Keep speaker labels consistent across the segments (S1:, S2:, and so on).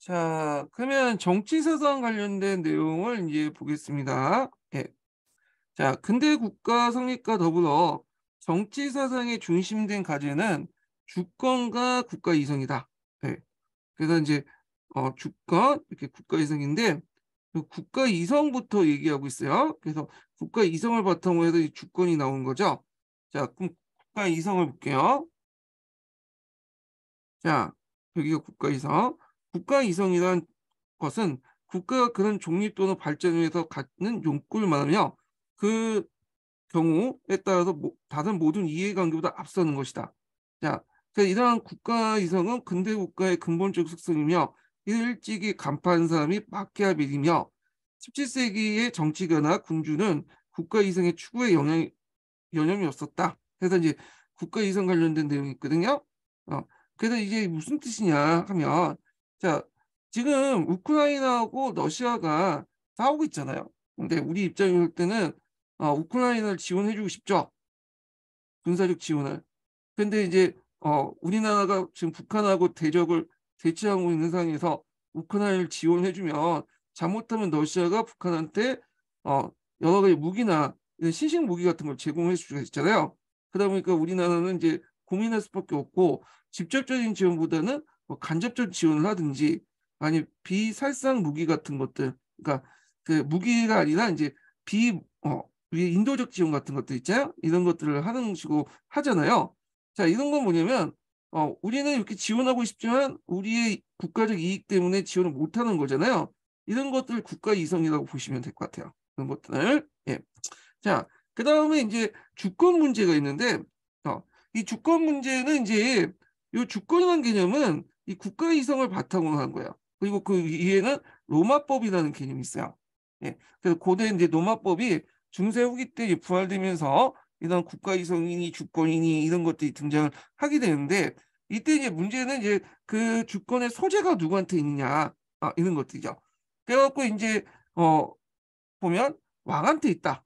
S1: 자, 그러면 정치사상
S2: 관련된 내용을 이제 보겠습니다. 예. 자, 근대 국가 성립과 더불어 정치사상의 중심된 과제는 주권과 국가 이성이다. 예. 그래서 이제 어, 주권, 이렇게 국가 이성인데 그 국가 이성부터 얘기하고 있어요. 그래서 국가 이성을 바탕으로 해서 주권이 나온 거죠. 자, 그럼 국가 이성을 볼게요. 자, 여기가 국가 이성. 국가 이성이란 것은 국가가 그런 종립 또는 발전을 위해서 갖는 용구를 말하며 그 경우에 따라서 다른 모든 이해관계보다 앞서는 것이다. 자, 이러한 국가 이성은 근대 국가의 근본적 속성이며 이를 일찍이 간파한 사람이 마키아벨이며 17세기의 정치가나 군주는 국가 이성의 추구에 영향이, 연염이 없었다. 그래서 이제 국가 이성 관련된 내용이 있거든요. 어, 그래서 이게 무슨 뜻이냐 하면 자, 지금 우크라이나하고 러시아가 싸우고 있잖아요. 근데 우리 입장에 볼 때는 어, 우크라이나를 지원해주고 싶죠. 군사적 지원을. 근데 이제 어, 우리나라가 지금 북한하고 대적을 대치하고 있는 상황에서 우크라이나를 지원해주면 잘못하면 러시아가 북한한테 어, 여러 가지 무기나 신식 무기 같은 걸 제공해 줄 수가 있잖아요. 그러다 보니까 우리나라는 이제 고민할 수밖에 없고 직접적인 지원보다는 뭐 간접적 지원을 하든지 아니 비살상 무기 같은 것들 그러니까 그 무기가 아니라 이제 비 어, 인도적 지원 같은 것들 있잖아요 이런 것들을 하는 식으로 하잖아요 자 이런 건 뭐냐면 어, 우리는 이렇게 지원하고 싶지만 우리의 국가적 이익 때문에 지원을 못하는 거잖아요 이런 것들 을 국가 이성이라고 보시면 될 것 같아요 그런 것들을 예자 그다음에 이제 주권 문제가 있는데 어, 이 주권 문제는 이제 이 주권이라는 개념은 이 국가 이성을 바탕으로 한 거예요. 그리고 그 이에는 로마법이라는 개념이 있어요. 예. 그래서 고대 이제 로마법이 중세 후기 때 부활되면서 이런 국가 이성이니 주권이니 이런 것들이 등장을 하게 되는데 이때 이제 문제는 이제 그 주권의 소재가 누구한테 있느냐 아, 이런 것들이죠. 그래갖고 이제 어 보면 왕한테 있다.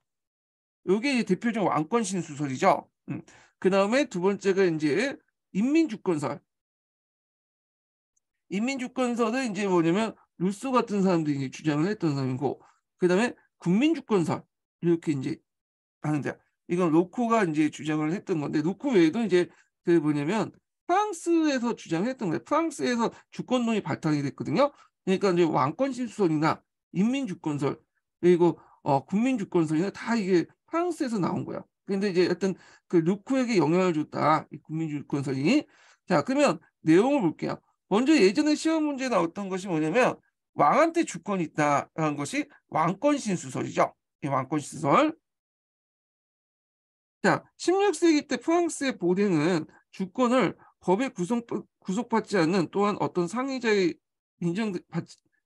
S2: 이게 대표적인 왕권 신수설이죠. 음. 그 다음에 두 번째가 이제 인민주권설. 인민주권설은 이제 뭐냐면 루소 같은 사람들이 주장을 했던 사람이고 그다음에 국민주권설 이렇게 이제 하는데 이건 로코가 이제 주장을 했던 건데 로코 외에도 이제 그 뭐냐면 프랑스에서 주장했던 거예요. 프랑스에서 주권론이 발탁이 됐거든요. 그러니까 이제 왕권 신수설이나 인민주권설 그리고 어, 국민주권설이나 다 이게 프랑스에서 나온 거야. 근데 이제 하여튼 그 루크에게 영향을 줬다. 이 국민주권설이. 자, 그러면 내용을 볼게요. 먼저 예전에 시험 문제에 나왔던 것이 뭐냐면 왕한테 주권이 있다라는 것이 왕권 신수설이죠. 이 왕권 신수설. 자, 16세기 때 프랑스의 보댕은 주권을 법에 구속, 구속받지 않는 또한 어떤 상의자의 인정,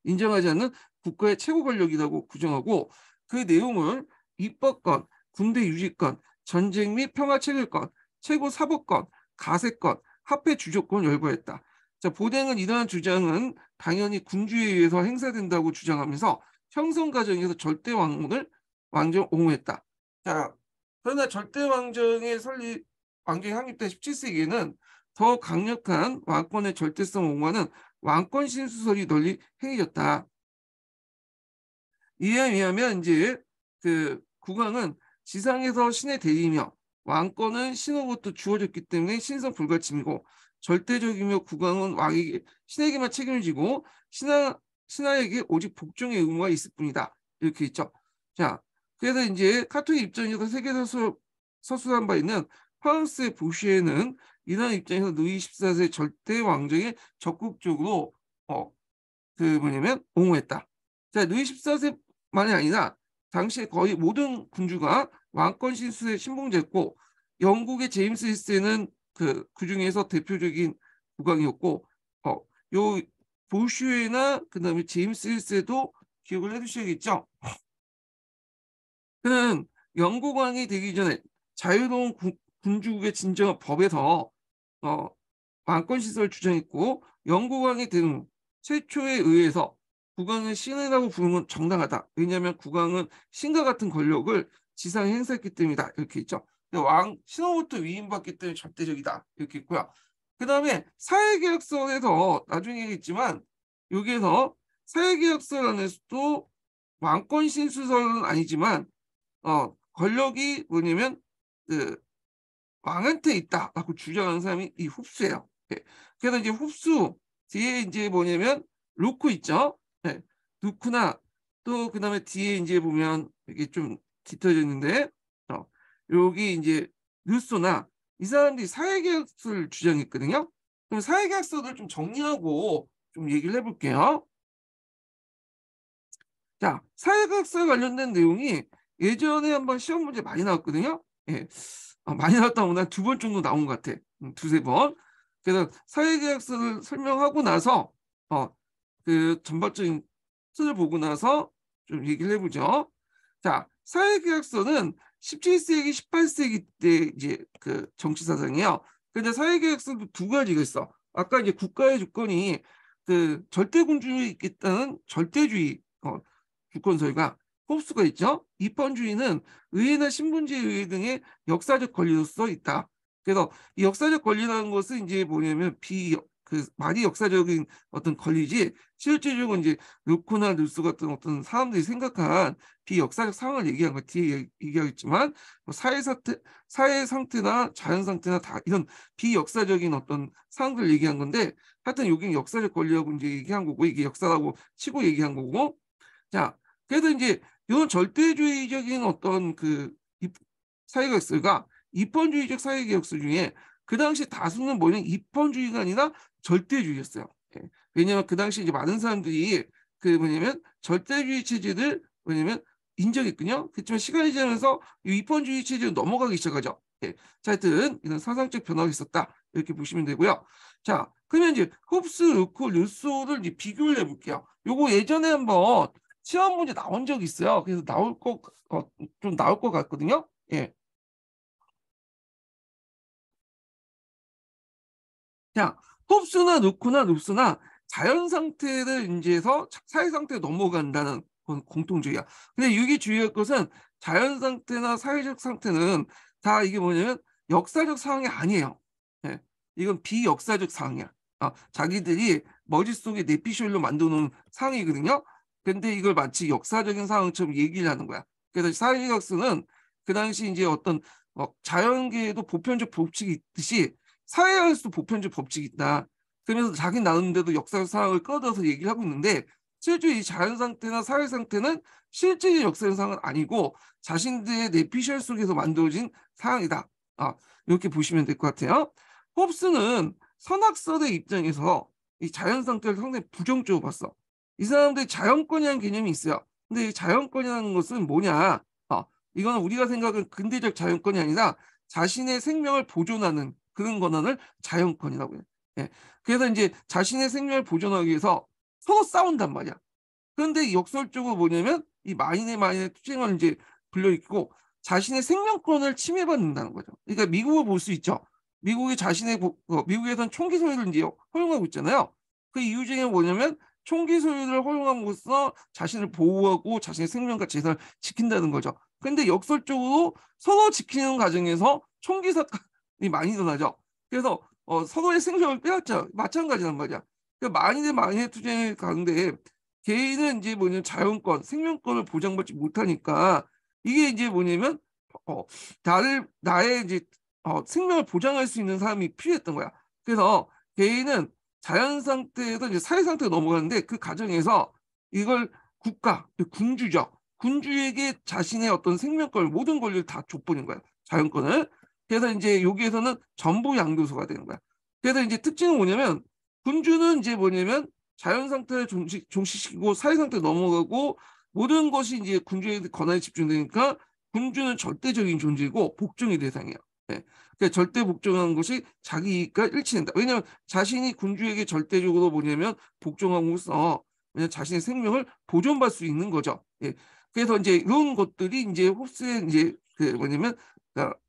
S2: 인정하지 않는 국가의 최고 권력이라고 규정하고 그 내용을 입법권, 군대 유지권, 전쟁 및 평화 체결권, 최고 사법권, 가세권, 합회 주조권 열거했다. 자, 보댕은 이러한 주장은 당연히 군주에 의해서 행사된다고 주장하면서 형성 과정에서 절대 왕을 왕정 옹호했다. 자, 그러나 절대 왕정의 설립 왕정이 확립된 17세기에는 더 강력한 왕권의 절대성 옹호하는 왕권 신수설이 널리 행해졌다. 이에 의하면 이제 그 국왕은 지상에서 신의 대리이며 왕권은 신으로부터 주어졌기 때문에 신성 불가침이고 절대적이며 국왕은 왕에게 신에게만 책임을 지고 신하 신하에게 오직 복종의 의무가 있을 뿐이다. 이렇게 있죠. 자, 그래서 이제 카톡릭 입장에서 세계사서 서술한 바 있는 프랑스의 보시에는 이런 입장에서 누이 14세 절대 왕정에 적극적으로 어, 그 뭐냐면 옹호했다. 자, 누이 14세만이 아니라 당시에 거의 모든 군주가 왕권 신수에 신봉됐고 영국의 제임스 히스는 그, 그 중에서 대표적인 국왕이었고 어, 요 보슈에나 그다음에 제임스 힐스에도 기억을 해두셔야겠죠. 그는 영국왕이 되기 전에 자유로운 구, 군주국의 진정한 법에서 어, 왕권 시설을 주장했고 영국왕이 된는 최초에 의해서 국왕을 신이라고 부르면 정당하다. 왜냐하면 국왕은 신과 같은 권력을 지상에 행사했기 때문이다. 이렇게 있죠. 왕 신호부터 위임받기 때문에 절대적이다 이렇게 있고요. 그 다음에 사회계약서에서 나중에 얘기했지만 여기에서 사회계약서 안에서도 왕권 신수설은 아니지만 어, 권력이 뭐냐면 그 왕한테 있다라고 주장하는 사람이 이홉수예요 네. 예. 그래서 이제 홉수 뒤에 이제 뭐냐면 루크 있죠. 예. 루크나 또 그 다음에 뒤에 이제 보면 이게 좀짙어졌는데 여기 이제 뉴스나 이 사람들이 사회계약서를 주장했거든요. 그럼 사회계약서를 좀 정리하고 좀 얘기를 해볼게요. 자, 사회계약서에 관련된 내용이 예전에 한번 시험 문제 많이 나왔거든요. 예. 아, 많이 나왔다고 난두번 정도 나온 것 같아. 음, 두세 번. 그래서 사회계약서를 설명하고 나서 어, 그 전반적인 틀을 보고 나서 좀 얘기를 해보죠. 자, 사회계약서는 17세기, 18세기 때 이제 그 정치 사상이에요. 근데 사회 계획서도 두 가지가 있어. 아까 이제 국가의 주권이 그 절대 군주의 있다는 절대주의 어, 주권설가 홉스가 있죠. 입헌주의는 의회나 신분제에 의회 등의 역사적 권리로서 있다. 그래서 이 역사적 권리라는 것은 이제 뭐냐면 비 그많이 역사적인 어떤 권리지 실제적으로 이제 루코나 뉴스 같은 어떤 사람들이 생각한 비역사적 상황을 얘기한 것 뒤에 얘기하겠지만 뭐 사회 상태 사회 상태나 자연 상태나 다 이런 비역사적인 어떤 상황들 을 얘기한 건데 하여튼 여기는 역사적 권리라고 이제 얘기한 거고 이게 역사라고 치고 얘기한 거고 자 그래도 이제 이런 절대주의적인 어떤 그 사회가 있을까 입헌주의적 사회개혁수 중에 그 당시 다수는 뭐냐면 입헌주의가 아니라 절대주의였어요. 예. 왜냐하면 그 당시 이제 많은 사람들이 그 뭐냐면 절대주의 체제를 뭐냐면 인정했군요. 그렇지만 시간이 지나면서 이 입헌주의 체제로 넘어가기 시작하죠. 예. 자, 하여튼 이런 사상적 변화가 있었다. 이렇게 보시면 되고요. 자, 그러면 이제 홉스, 루크, 루소를 이제 비교를 해볼게요. 요거 예전에 한번 시험 문제 나온 적이 있어요. 그래서 나올 것, 어, 나올 것 같거든요. 예. 그냥 홉스나 노크나 눕스나 자연 상태를 인지해서 사회 상태로 넘어간다는 건 공통주의야. 근데 유기 주의할 것은 자연 상태나 사회적 상태는 다 이게 뭐냐면 역사적 상황이 아니에요. 네. 이건 비역사적 상황이야. 아, 자기들이 머릿속에 내피셜로 만들어놓은 상황이거든요. 근데 이걸 마치 역사적인 상황처럼 얘기를 하는 거야. 그래서 사회학수는 그 당시 이제 어떤 어, 자연계에도 보편적 법칙이 있듯이 사회연수도보편적 법칙이 있다. 그러면서 자기 나름대로 역사 상황을 끌어들여서 얘기를 하고 있는데 실제 이 자연 상태나 사회 상태는 실제 역사적 상황은 아니고 자신들의 내피셜 속에서 만들어진 상황이다. 아, 이렇게 보시면 될 것 같아요. 홉스는 선악설의 입장에서 이 자연 상태를 상당히 부정적으로 봤어. 이 사람들 이 자연권이라는 개념이 있어요. 근데 이 자연권이라는 것은 뭐냐? 어, 아, 이건 우리가 생각하는 근대적 자연권이 아니라 자신의 생명을 보존하는 그런 권한을 자연권이라고 해요. 예. 그래서 이제 자신의 생명을 보존하기 위해서 서로 싸운단 말이야. 그런데 역설적으로 뭐냐면 이 마인의 마인의 투쟁을 이제 불려있고 자신의 생명권을 침해받는다는 거죠. 그러니까 미국을 볼 수 있죠. 미국이 자신의 어, 미국에선 총기 소유를 이제 허용하고 있잖아요. 그 이유 중에 뭐냐면 총기 소유를 허용함으로써 자신을 보호하고 자신의 생명과 재산을 지킨다는 거죠. 그런데 역설적으로 서로 지키는 과정에서 총기 사건 이 많이 일어나죠. 그래서 어, 서로의 생존을 빼앗죠. 마찬가지란 말이야. 그러니까 많이의만인 투쟁에 가는데 개인은 이제 뭐냐면 자연권, 생명권을 보장받지 못하니까 이게 이제 뭐냐면 어, 나를 나의 이제 어, 생명을 보장할 수 있는 사람이 필요했던 거야. 그래서 개인은 자연 상태에서 이제 사회 상태로 넘어가는데 그 과정에서 이걸 국가, 그 군주죠. 군주에게 자신의 어떤 생명권, 모든 권리를 다 줘버린 거야. 자연권을. 그래서 이제 여기에서는 전부 양도소가 되는 거야. 그래서 이제 특징은 뭐냐면 군주는 이제 뭐냐면 자연 상태를 종식, 종식시키고 사회 상태 넘어가고 모든 것이 이제 군주의 권한에 집중되니까 군주는 절대적인 존재이고 복종의 대상이야. 네. 그러니까 절대 복종하는 것이 자기 이익과 일치된다. 왜냐하면 자신이 군주에게 절대적으로 뭐냐면 복종함으로써 어, 왜냐면 자신의 생명을 보존받을 수 있는 거죠. 예. 그래서 이제 이런 것들이 이제 홉스의 이제 그 뭐냐면 그러니까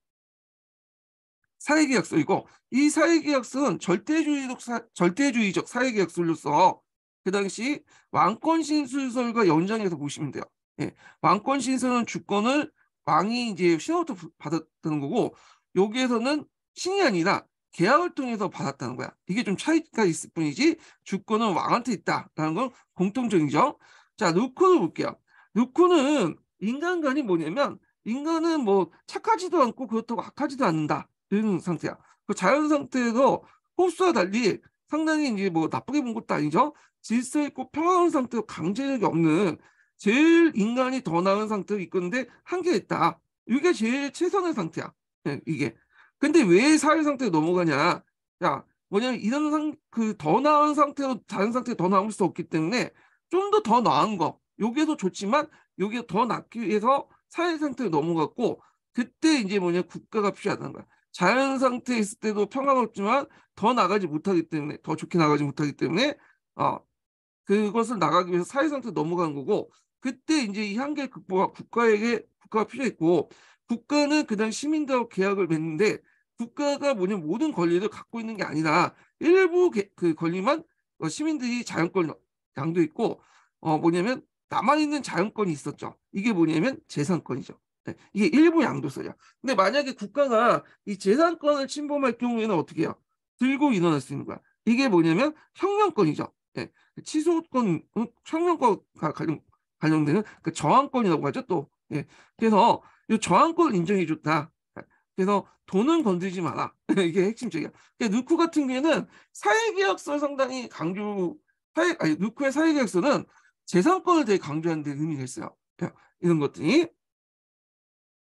S2: 사회계약서이고 이 사회계약서는 절대주의적 사, 절대주의적 사회계약서로서 그 당시 왕권 신설과 연장해서 보시면 돼요. 예, 왕권 신설은 주권을 왕이 이제 신하부터 받았다는 거고 여기에서는 신이 아니라 계약을 통해서 받았다는 거야. 이게 좀 차이가 있을 뿐이지 주권은 왕한테 있다라는 건 공통적이죠. 자, 루크를 볼게요. 루크는 인간관이 뭐냐면 인간은 뭐 착하지도 않고 그렇다고 악하지도 않는다. 된 상태야. 그 자연 상태에서 호수와 달리 상당히 이제 뭐 나쁘게 본 것도 아니죠. 질서 있고 평화한 상태로 강제력이 없는 제일 인간이 더 나은 상태가있건데 한계가 있다. 이게 제일 최선의 상태야. 예, 이게. 근데 왜 사회 상태로 넘어가냐? 야, 뭐냐면 이런 상, 그 더 나은 상태로 자연 상태에 더 나올 수 없기 때문에 좀 더 더 나은 거. 여기에서 좋지만 요게 더 낫기 위해서 사회 상태로 넘어갔고 그때 이제 뭐냐 국가가 필요하다는 거야. 자연 상태에 있을 때도 평화롭지만 더 나가지 못하기 때문에 더 좋게 나가지 못하기 때문에 어, 그것을 나가기 위해서 사회 상태 로 넘어가는 거고 그때 이제 이 한계 극복과 국가에게 국가가 필요했고 국가는 그냥 시민들하고 계약을 맺는데 국가가 뭐냐 면 모든 권리를 갖고 있는 게 아니라 일부 게, 그 권리만 어, 시민들이 자연권 양도 있고 어 뭐냐면 나만 있는 자연권이 있었죠. 이게 뭐냐면 재산권이죠. 예, 이게 일부 양도세야. 근데 만약에 국가가 이 재산권을 침범할 경우에는 어떻게 해요? 들고 인원수있는 거야. 이게 뭐냐면 혁명권이죠 예. 취소권, 혁명권과 관련, 관련되는 그 저항권이라고 하죠. 또 예. 그래서 이 저항권 인정해 줬다. 그래서 돈은 건드리지 마라. 이게 핵심적이야. 그러니까 누쿠 같은 경우에는 사회계약서 상당히 강조, 사회, 아니 누쿠의 사회계약서는 재산권을 되게 강조하는 데 의미가 있어요. 예, 이런 것들이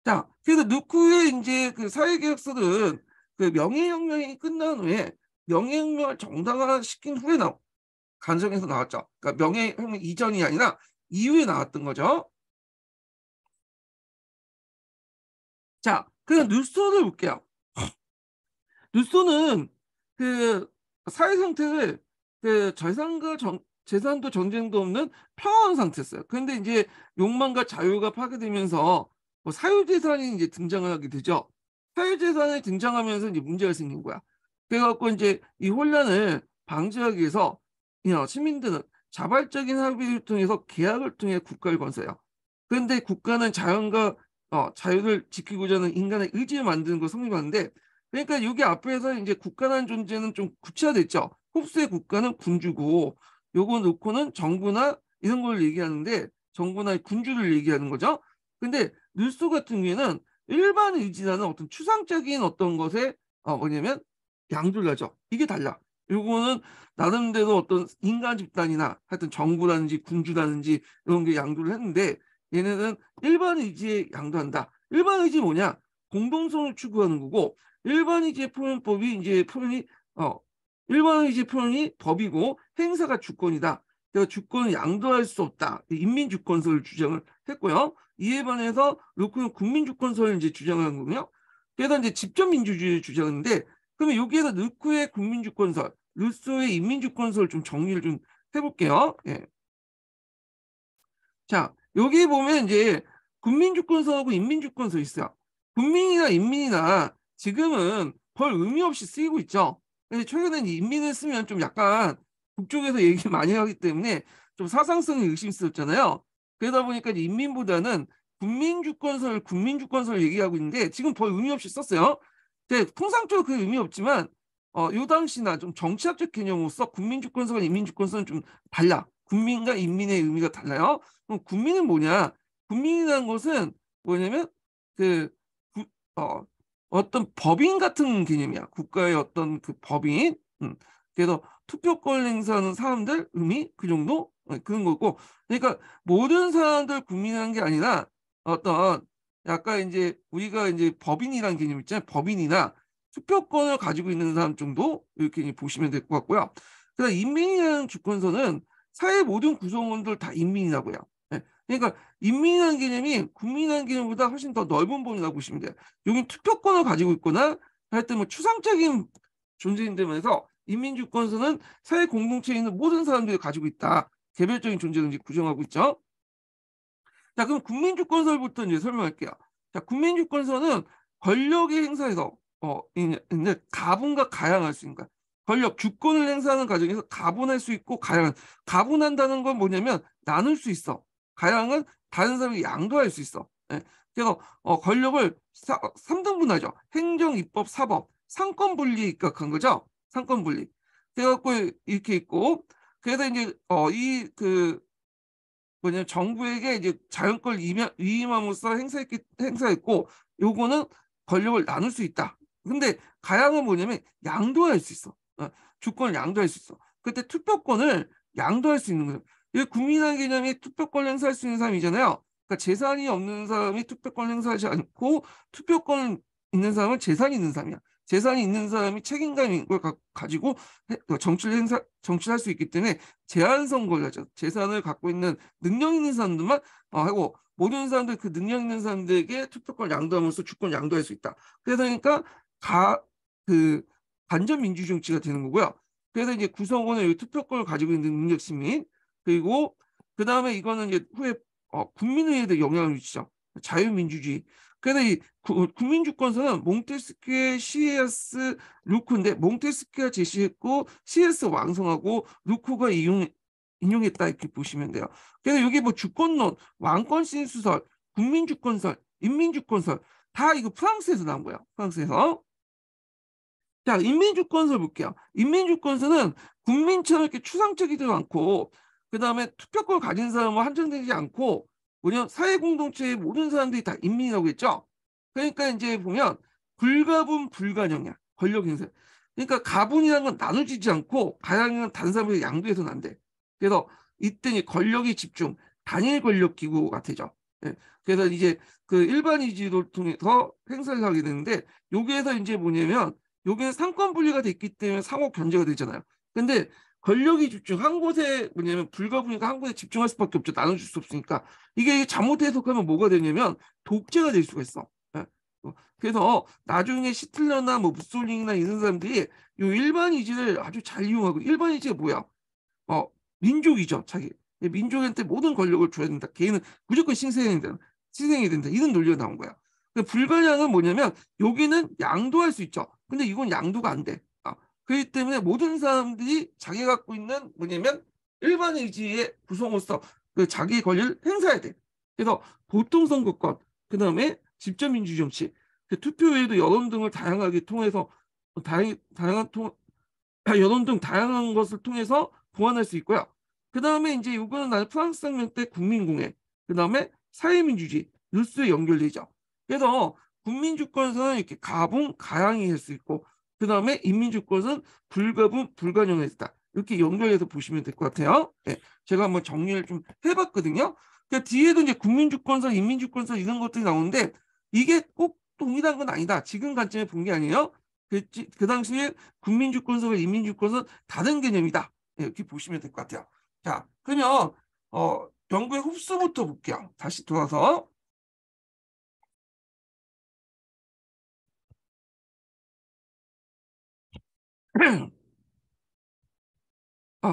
S2: 자, 그래서 누크의 이제 그 사회계약서는 그 명예혁명이 끝난 후에 명예혁명을 정당화시킨 후에 나 간성에서 나왔죠. 그러니까 명예혁명 이전이 아니라 이후에
S1: 나왔던 거죠. 자, 그럼
S2: 뉴스톤을 볼게요. 뉴스는그 사회 상태를 그 재산과 정, 재산도 전쟁도 없는 평화한 상태였어요. 그런데 이제 욕망과 자유가 파괴되면서 뭐 사유재산이 이제 등장을 하게 되죠. 사유재산이 등장하면서 이제 문제가 생긴 거야. 그래갖고 이제 이 혼란을 방지하기 위해서 시민들은 자발적인 합의를 통해서 계약을 통해 국가를 건설해요. 그런데 국가는 자연과 어, 자유를 지키고자 하는 인간의 의지를 만드는 걸 성립하는데 그러니까 여기 앞에서 이제 국가라는 존재는 좀 구체화됐죠. 홉스의 국가는 군주고 요거 놓고는 정부나 이런 걸 얘기하는데 정부나 군주를 얘기하는 거죠. 근데 뉴스 같은 경우에는 일반 의지라는 어떤 추상적인 어떤 것에 어, 뭐냐면 양둘라죠. 이게 달라. 요거는 나름대로 어떤 인간 집단이나 하여튼 정부라든지 군주라든지 이런 게 양도를 했는데 얘네는 일반 의지에 양도한다. 일반 의지 뭐냐? 공동성을 추구하는 거고 일반 의지의 표현법이 이제 표현이 어 일반 의지 의 표현이 법이고 행사가 주권이다. 주권을 양도할 수 없다. 인민주권설을 주장을 했고요. 이에 반해서 루크는 국민주권설을 이제 주장한 거군요. 그래서 이제 직접 민주주의를 주장하는데 그러면 여기에서 루크의 국민주권설, 루소의 인민주권설 좀 정리를 좀 해볼게요. 예. 자 여기 보면 이제 국민주권설하고 인민주권설 있어요. 국민이나 인민이나 지금은 별 의미 없이 쓰이고 있죠. 최근에 인민을 쓰면 좀 약간 북쪽에서 얘기 많이 하기 때문에 좀 사상성이 의심스럽잖아요. 그러다 보니까 인민보다는 국민주권설, 국민주권설 얘기하고 있는데 지금 거의 의미 없이 썼어요. 근데 통상적으로 그 의미 없지만 어, 요 당시나 좀 정치학적 개념으로서 국민주권설과 인민주권설은 좀 달라. 국민과 인민의 의미가 달라요. 그럼 국민은 뭐냐? 국민이라는 것은 뭐냐면 그 구, 어, 어떤 법인 같은 개념이야. 국가의 어떤 그 법인. 음. 그래서 투표권 행사하는 사람들 의미 그 정도 네, 그런 거고 그러니까 모든 사람들 국민이라는 게 아니라 어떤 약간 이제 우리가 이제 법인이라는 개념 있잖아요 법인이나 투표권을 가지고 있는 사람 정도 이렇게 보시면 될 것 같고요. 그다음 인민이라는 주권선은 사회 모든 구성원들 다 인민이라고요. 네, 그러니까 인민이라는 개념이 국민이라는 개념보다 훨씬 더 넓은 범위라고 보시면 돼요. 여기 투표권을 가지고 있거나 하여튼 뭐 추상적인 존재인 데면서 인민주권서는 사회 공동체에 있는 모든 사람들이 가지고 있다. 개별적인 존재든지 규정하고 있죠. 자, 그럼 국민주권설부터 이제 설명할게요. 자, 국민주권서는 권력의 행사에서 어, 이제 가분과 가양할 수 있는 거야. 권력, 주권을 행사하는 과정에서 가분할 수 있고 가양. 가분한다는 건 뭐냐면 나눌 수 있어. 가양은 다른 사람이 양도할 수 있어. 예. 그래서 어, 권력을 삼 3등 분하죠. 행정, 입법, 사법, 상권 분리에 입각한 거죠. 상권 분립. 그래갖고 이렇게 있고 그래서 이제 어 이 그 뭐냐 정부에게 이제 자연권 위임함으로써 행사했기 행사했고 요거는 권력을 나눌 수 있다. 근데 가양은 뭐냐면 양도할 수 있어. 어, 주권을 양도할 수 있어. 그때 투표권을 양도할 수 있는 거예요. 이 국민의 개념이 투표권 행사할 수 있는 사람이잖아요. 그러니까 재산이 없는 사람이 투표권 행사하지 않고 투표권 있는 사람은 재산이 있는 사람이야. 재산이 있는 사람이 책임감을 가지고 그 정치를 행사, 정치할 수 있기 때문에 제한 선거를 하죠. 재산을 갖고 있는 능력 있는 사람들만 어, 하고 모든 사람들 그 능력 있는 사람들에게 투표권 양도하면서 주권 양도할 수 있다. 그래서 그러니까 가 그 반전 민주 정치가 되는 거고요. 그래서 이제 구성원의 투표권을 가지고 있는 능력 시민 그리고 그 다음에 이거는 이제 후에 어, 국민의회에 영향을 미치죠. 자유민주주의. 그래서 이 국민주권서는 몽테스키에 CS 루크인데 몽테스키가 제시했고 CS 왕성하고 루크가 이용, 인용했다 이렇게 보시면 돼요. 그래서 여기 뭐 주권론, 왕권신 수설, 국민주권설, 인민주권설 다 이거 프랑스에서 나온 거예요. 프랑스에서. 자, 인민주권설 볼게요. 인민주권설은 국민처럼 이렇게 추상적이지도 않고 그 다음에 투표권 을 가진 사람은 한정되지 않고 뭐냐 사회 공동체의 모든 사람들이 다 인민이라고 했죠. 그러니까 이제 보면 불가분 불가영이야 권력 행사. 그러니까 가분이라는 건 나누지지 않고 가양이는 다른 사람에 양도해서는 안 돼. 그래서 이때 권력이 집중, 단일 권력 기구 같아죠. 예. 그래서 이제 그 일반 이지를 통해서 행사를 하게 되는데 여기에서 이제 뭐냐면 여기는 상권 분리가 됐기 때문에 상호 견제가 되잖아요. 근데 권력이 집중 한 곳에 뭐냐면 불가분이니까 한 곳에 집중할 수밖에 없죠. 나눠줄 수 없으니까 이게 잘못 해석하면 뭐가 되냐면 독재가 될 수가 있어. 예. 어, 그래서 나중에 시틀러나 뭐 무솔링이나 이런 사람들이 요 일반 이지를 아주 잘 이용하고 일반 이지가 뭐야? 어 민족이죠 자기 민족한테 모든 권력을 줘야 된다. 개인은 무조건 신생이 된다. 신생이 된다. 이런 논리가 나온 거야. 그 불가량은 뭐냐면 여기는 양도할 수 있죠. 근데 이건 양도가 안 돼. 그렇기 때문에 모든 사람들이 자기 가 갖고 있는 뭐냐면 일반 의지의 구성으로서 그 자기 권리를 행사해야 돼. 그래서 보통 선거권, 그 다음에 직접 민주 정치, 투표 외에도 여론 등을 다양하게 통해서 다양, 다양한 통, 여론 등 다양한 것을 통해서 보완할 수 있고요. 그 다음에 이제 이거는 나는 프랑스 혁명 때 국민공회, 그 다음에 사회민주주의, 뉴스에 연결되죠. 그래서 국민주권에서는 이렇게 가봉, 가양이 할 수 있고 그 다음에 인민주권은 불가분 불가능했다. 이렇게 연결해서 보시면 될 것 같아요. 네, 제가 한번 정리를 좀 해봤거든요. 그러니까 뒤에도 이제 국민주권설, 인민주권설 이런 것들이 나오는데 이게 꼭 동일한 건 아니다. 지금 관점에 본 게 아니에요. 그, 그 당시에 국민주권설와인민주권는 다른 개념이다. 네, 이렇게 보시면 될 것 같아요. 자, 그러면 어, 연구의 흡수부터
S1: 볼게요. 다시 돌아서 어.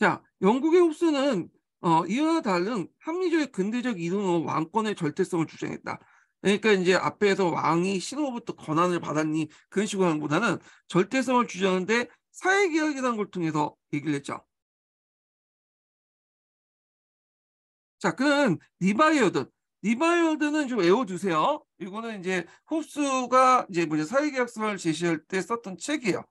S1: 자,
S2: 영국의 홉스는 어, 이와 다른 합리적 근대적 이론으로 왕권의 절대성을 주장했다. 그러니까 이제 앞에서 왕이 신호부터 권한을 받았니 그런 식으로 하는보다는 절대성을 주장하는데 사회계약이라는 걸 통해서 얘기를 했죠. 자, 그는 리바이어든 리바이어드는 좀 외워두세요. 이거는 이제 홉스가 이제 뭐냐 사회계약서를 제시할 때 썼던 책이에요.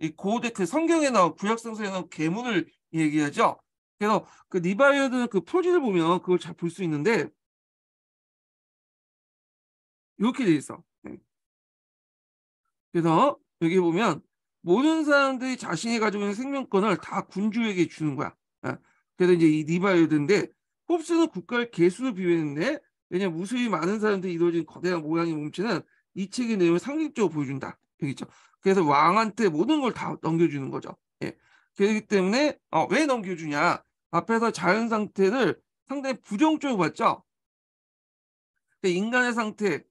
S2: 이 고대 그 성경에 나온 구약성서에 나온 계문을 얘기하죠. 그래서 그 리바이어드는 그 표지를 보면 그걸 잘 볼 수 있는데 이렇게 돼 있어. 네. 그래서 여기 보면 모든 사람들이 자신이 가지고 있는 생명권을 다 군주에게 주는 거야. 네. 그래서 이제 이 리바이어드인데 홉스는 국가를 개수로 비유했는데 왜냐하면 무수히 많은 사람들이 이루어진 거대한 모양의 몸체는 이 책의 내용을 상징적으로 보여준다. 여죠 그래서 왕한테 모든 걸 다 넘겨주는 거죠. 예. 그렇기 때문에 어, 왜 넘겨주냐? 앞에서 자연 상태를 상당히 부정적으로 봤죠. 그러니까 인간의 상태,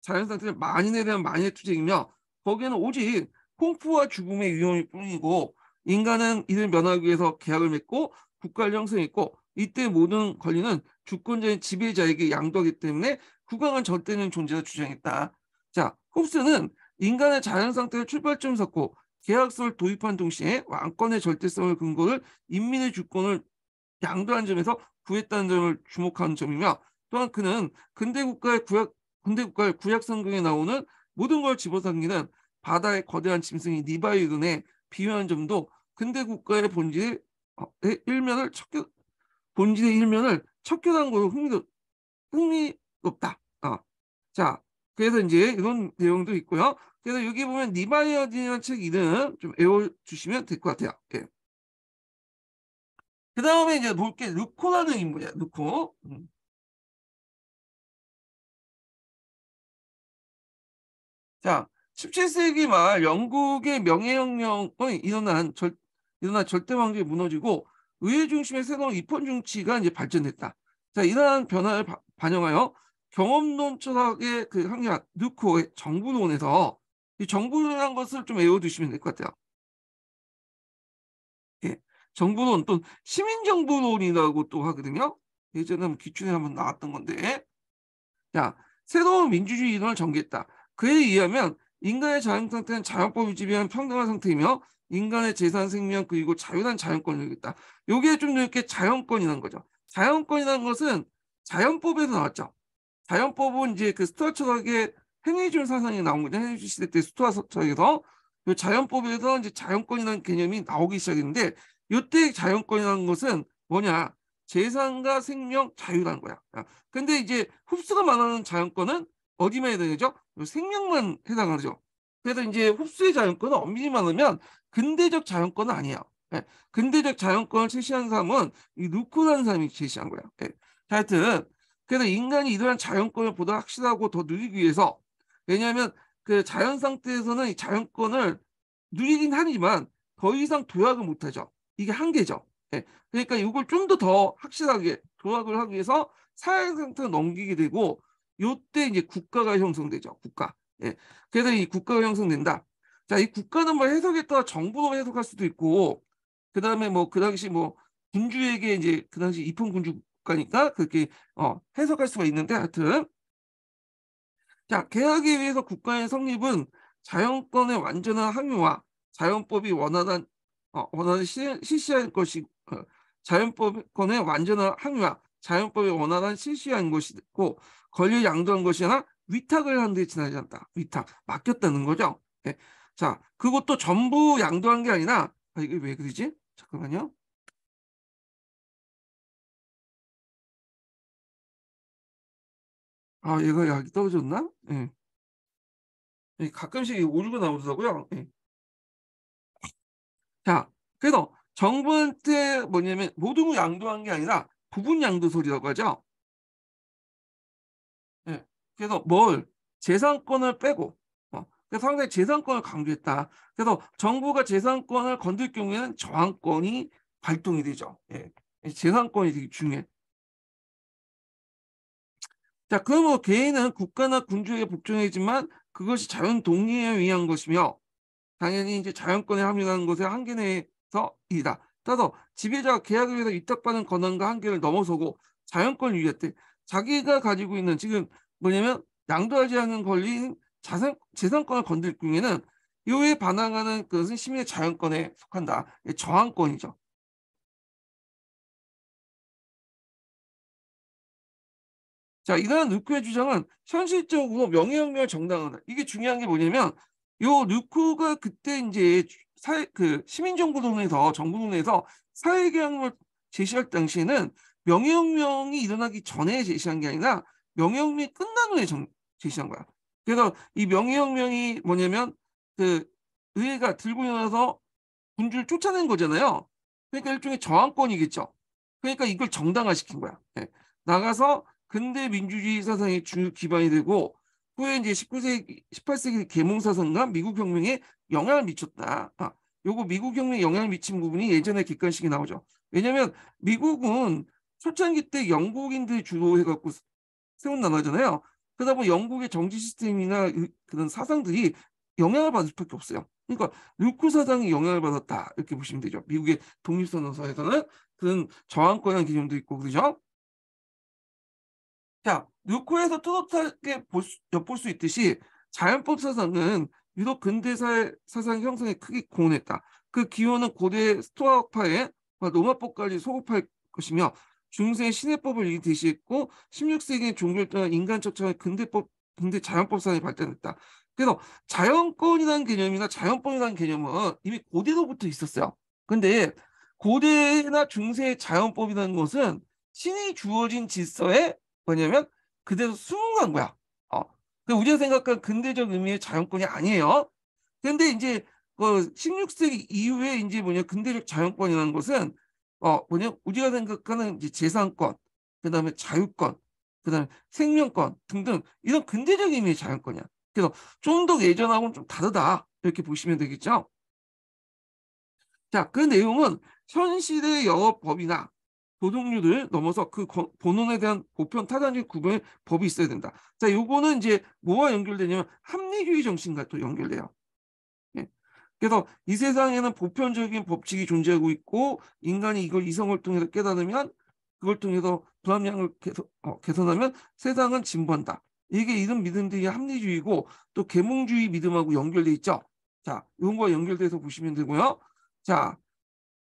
S2: 자연 상태는 만인에 대한 만인의 투쟁이며 거기에는 오직 홍포와 죽음의 위험일 뿐이고 인간은 이를 면하기 위해서 계약을 맺고 국가를 형성했고 이때 모든 권리는 주권자인 지배자에게 양도하기 때문에 국왕은 절대는 존재라 주장했다. 자, 홉스는 인간의 자연 상태를 출발점 삼고 계약서를 도입한 동시에 왕권의 절대성을 근거를 인민의 주권을 양도한 점에서 구했다는 점을 주목하는 점이며 또한 그는 근대 국가의 구약 근대 국가의 구약 성경에 나오는 모든 걸 집어삼기는 바다의 거대한 짐승이니바이든에 비유한 점도 근대 국가의 본질의 일면을 척격, 본질의 일면을 척결한거로 흥미도, 흥미롭다. 어. 자, 그래서 이제 이런 내용도 있고요. 그래서 여기 보면 니바이어디이라는책 이름 좀 외워주시면 될 것 같아요. 예.
S1: 그 다음에 이제 볼게 루코라는 인물이야, 루코. 음. 자, 17세기 말
S2: 영국의 명예혁명이 일어난 절, 일어난 절대왕국이 무너지고 의회 중심의 새로운 입헌 정치가 이제 발전됐다. 자, 이러한 변화를 바, 반영하여 경험론 철학의 그 학력 뉴코의 그 정부론에서 이 정부론이라는 것을 좀 외워두시면 될 것 같아요. 예, 정부론 또는 시민정부론이라고 또 하거든요. 예전에 한번 기춘에 한번 나왔던 건데, 자, 새로운 민주주의 이론을 전개했다. 그에 의하면 인간의 자연 상태는 자연법이 지배한 평등한 상태이며 인간의 재산 생명 그리고 자유란 자연권을 있다. 요게 좀 이렇게 자연권이란 거죠. 자연권이라는 것은 자연법에서 나왔죠. 자연법은 이제 그 스토아 철학의 행위주의 사상이 나온 거죠. 행위주의 시대 때 스토아 철학에서 이 자연법에서 이제 자연권이라는 개념이 나오기 시작했는데 이때 자연권이라는 것은 뭐냐? 재산과 생명, 자유라는 거야. 아, 근데 이제 흡수가 많아는 자연권은 어디만 해당되죠? 생명만 해당하죠. 그래서 이제 홉스의 자연권은 엄밀히 말하면 근대적 자연권은 아니야. 예. 근대적 자연권을 제시한 사람은 이 루코라는 사람이 제시한 거예요 예. 하여튼 그래서 인간이 이러한 자연권을 보다 확실하고 더 누리기 위해서 왜냐하면 그 자연 상태에서는 이 자연권을 누리긴 하지만 더 이상 도약을 못하죠. 이게 한계죠. 예. 그러니까 이걸 좀 더 더 확실하게 도약을 하기 위해서 사회 상태로 넘기게 되고 요때 이제 국가가 형성되죠. 국가. 예. 그래서 이 국가가 형성된다. 자, 이 국가는 뭐 해석에 따라 정부로 뭐 해석할 수도 있고, 뭐 그 다음에 뭐 그 당시 뭐 군주에게 이제 그 당시 입헌 군주 국가니까 그렇게 어, 해석할 수가 있는데 하여튼 자 계약에 의해서 국가의 성립은 자연권의 완전한 항용화, 자연법이 원활한 어, 원하는 실시한 것이 어, 자연법권의 완전한 항용화, 자연법이 원활한 실시한 것이고 권리 양도한 것이나 위탁을 한데 지나지 않다. 위탁. 맡겼다는 거죠. 네. 자, 그것도 전부 양도한 게 아니라, 아, 이게 왜 그러지? 잠깐만요. 아, 얘가 약이 떨어졌나? 예. 네. 가끔씩 오류가 나오더라고요. 네. 자, 그래서 정부한테 뭐냐면 모든 걸 양도한 게 아니라 부분 양도설이라고 하죠. 그래서 뭘 재산권을 빼고 어, 그래서 항상 재산권을 강조했다. 그래서 정부가 재산권을 건들 경우에는 저항권이 발동이 되죠. 예. 재산권이 되게 중요해. 자, 그러면 개인은 국가나 군주에게 복종하지만 그것이 자연 독립에 의한 것이며 당연히 이제 자연권에 합류하는 것의 한계 내에서 이다. 따라서 지배자가 계약을 위해서 위탁받은 권한과 한계를 넘어서고 자연권을 유지할 때 자기가 가지고 있는 지금 뭐냐면 양도하지 않은 권리 자산 재산권을 건들 경우에는 이후에 반항하는 것은 시민의 자연권에 속한다. 저항권이죠.
S1: 자, 이러한 루크의 주장은
S2: 현실적으로 명예혁명을 정당하다 이게 중요한 게 뭐냐면 요 루크가 그때 이제 사회 그 시민정부 동에서 정부 동에서 사회개혁을 제시할 당시에는 명예혁명이 일어나기 전에 제시한 게 아니라 명예혁명이 끝난 후에 정, 제시한 거야. 그래서 이 명예혁명이 뭐냐면 그 의회가 들고 일어나서 군주를 쫓아낸 거잖아요. 그러니까 일종의 저항권이겠죠. 그러니까 이걸 정당화시킨 거야. 네. 나가서 근대 민주주의 사상의 주 기반이 되고 후에 이제 19세기, 18세기 계몽 사상과 미국 혁명에 영향을 미쳤다. 아, 요거 미국 혁명에 영향을 미친 부분이 예전에 객관식이 나오죠. 왜냐면 미국은 초창기 때 영국인들이 주도해갖고 세운 나라잖아요. 그러다 보면 영국의 정치 시스템이나 그런 사상들이 영향을 받을 수밖에 없어요. 그러니까 루크 사상이 영향을 받았다 이렇게 보시면 되죠. 미국의 독립선언서에서는 그런 저항권이라는 개념도 있고 그죠? 자, 루크에서 뚜렷하게 볼 수, 엿볼 수 있듯이 자연법 사상은 유독 근대사의 사상 형성에 크게 공헌했다. 그 기원은 고대 스토아파에 로마법까지 소급할 것이며 중세 신해법을 대시했고 16세기 의 종교 인간적 차원 근대법 근대 자연법상이 발전했다. 그래서 자연권이라는 개념이나 자연법이라는 개념은 이미 고대로부터 있었어요. 근데 고대나 중세의 자연법이라는 것은 신이 주어진 질서에 뭐냐면 그대로 수응한 거야. 어. 우리가 생각한 근대적 의미의 자연권이 아니에요. 근데 이제 그 16세기 이후에 이제 뭐냐 근대적 자연권이라는 것은 어, 뭐냐? 우리가 생각하는 이제 재산권, 그 다음에 자유권, 그 다음에 생명권 등등 이런 근대적 인 의미의 자연권이야. 그래서 좀 더 예전하고는 좀 다르다. 이렇게 보시면 되겠죠. 자, 그 내용은 현실의 영업 법이나 도덕률을 넘어서 그 본원에 대한 보편 타당적 구분의 법이 있어야 된다. 자, 요거는 이제 뭐와 연결되냐면 합리주의 정신과 또 연결돼요. 그래서 이 세상에는 보편적인 법칙이 존재하고 있고 인간이 이걸 이성을 통해서 깨달으면 그걸 통해서 불합량을 개선, 어, 개선하면 세상은 진보한다. 이게 이런 믿음들이 합리주의고 또 계몽주의 믿음하고 연결돼 있죠. 자, 이런 거와 연결돼서 보시면 되고요. 자,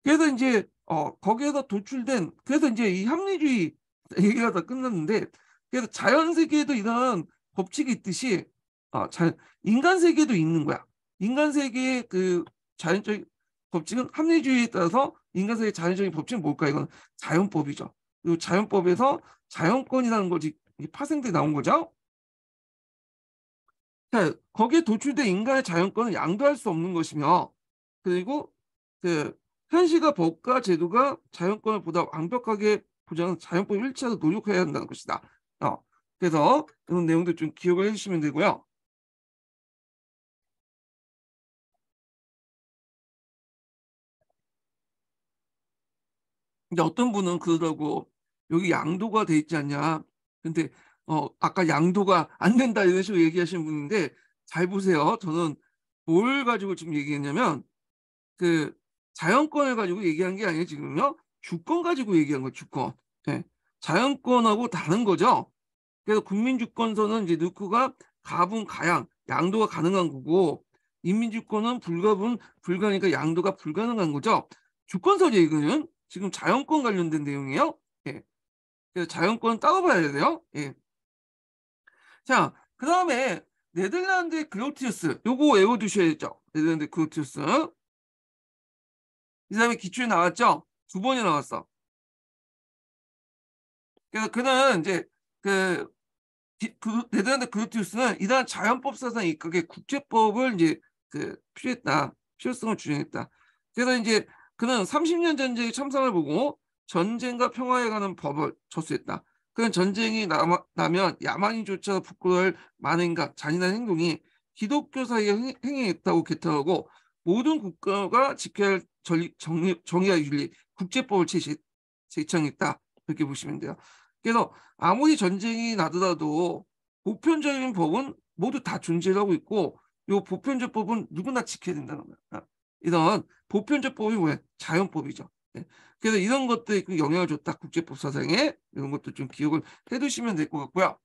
S2: 그래서 이제 어, 거기에서 도출된 그래서 이제 이 합리주의 얘기가 다 끝났는데 그래서 자연 세계에도 이런 법칙이 있듯이 어, 자, 인간 세계도 있는 거야. 인간 세계의 그 자연적인 법칙은 합리주의에 따라서 인간 세계 의 자연적인 법칙은 뭘까? 이건 자연법이죠. 그리고 자연법에서 자연권이라는 것이 파생돼 나온 거죠. 자, 거기에 도출된 인간의 자연권은 양도할 수 없는 것이며, 그리고 그 현실과 법과 제도가 자연권을 보다 완벽하게 보장하는 자연법 일치하도록 노력해야 한다는 것이다. 어, 그래서 이런 내용도 좀 기억을 해주시면 되고요. 근데 그러니까 어떤 분은 그러더라고 여기 양도가 돼 있지 않냐. 근데 어 아까 양도가 안 된다 이런 식으로 얘기하시는 분인데 잘 보세요. 저는 뭘 가지고 지금 얘기했냐면 그 자연권을 가지고 얘기한 게 아니에요. 지금요 주권 가지고 얘기한 거 주권. 네. 자연권하고 다른 거죠. 그래서 국민주권서는 이제 누크가 가분 가양 양도가 가능한 거고 인민주권은 불가분 불가니까 양도가 불가능한 거죠. 주권서이에요 이거는 지금 자연권 관련된 내용이에요. 예. 자연권 따져봐야 돼요. 예. 자, 그 다음에 네덜란드의 글로티우스 요거 외워두셔야죠. 되 네덜란드 글로티우스 이 다음에 기출에 나왔죠. 두 번이 나왔어. 그래서 그는 이제 그, 그 네덜란드 글로티우스는 이단 자연법 사상 입각의 국제법을 이제 그 필요했다 필요성을 주장했다. 그래서 이제 그는 30년 전쟁의 참상을 보고 전쟁과 평화에 관한 법을 저수했다. 그는 전쟁이 남아, 나면 야만인조차 부끄러울 만행과 잔인한 행동이 기독교 사이에 행, 행했다고 개탄하고 모든 국가가 지켜야 할 전리, 정리, 정의와 윤리, 국제법을 제시, 제창했다. 이렇게 보시면 돼요. 그래서 아무리 전쟁이 나더라도 보편적인 법은 모두 다 존재하고 있고 이 보편적 법은 누구나 지켜야 된다는 거야. 이런 보편적법이 뭐예요? 자연법이죠. 네. 그래서 이런 것들이 그 영향을 줬다. 국제법 사상에 이런 것도 좀 기억을 해두시면 될 것 같고요.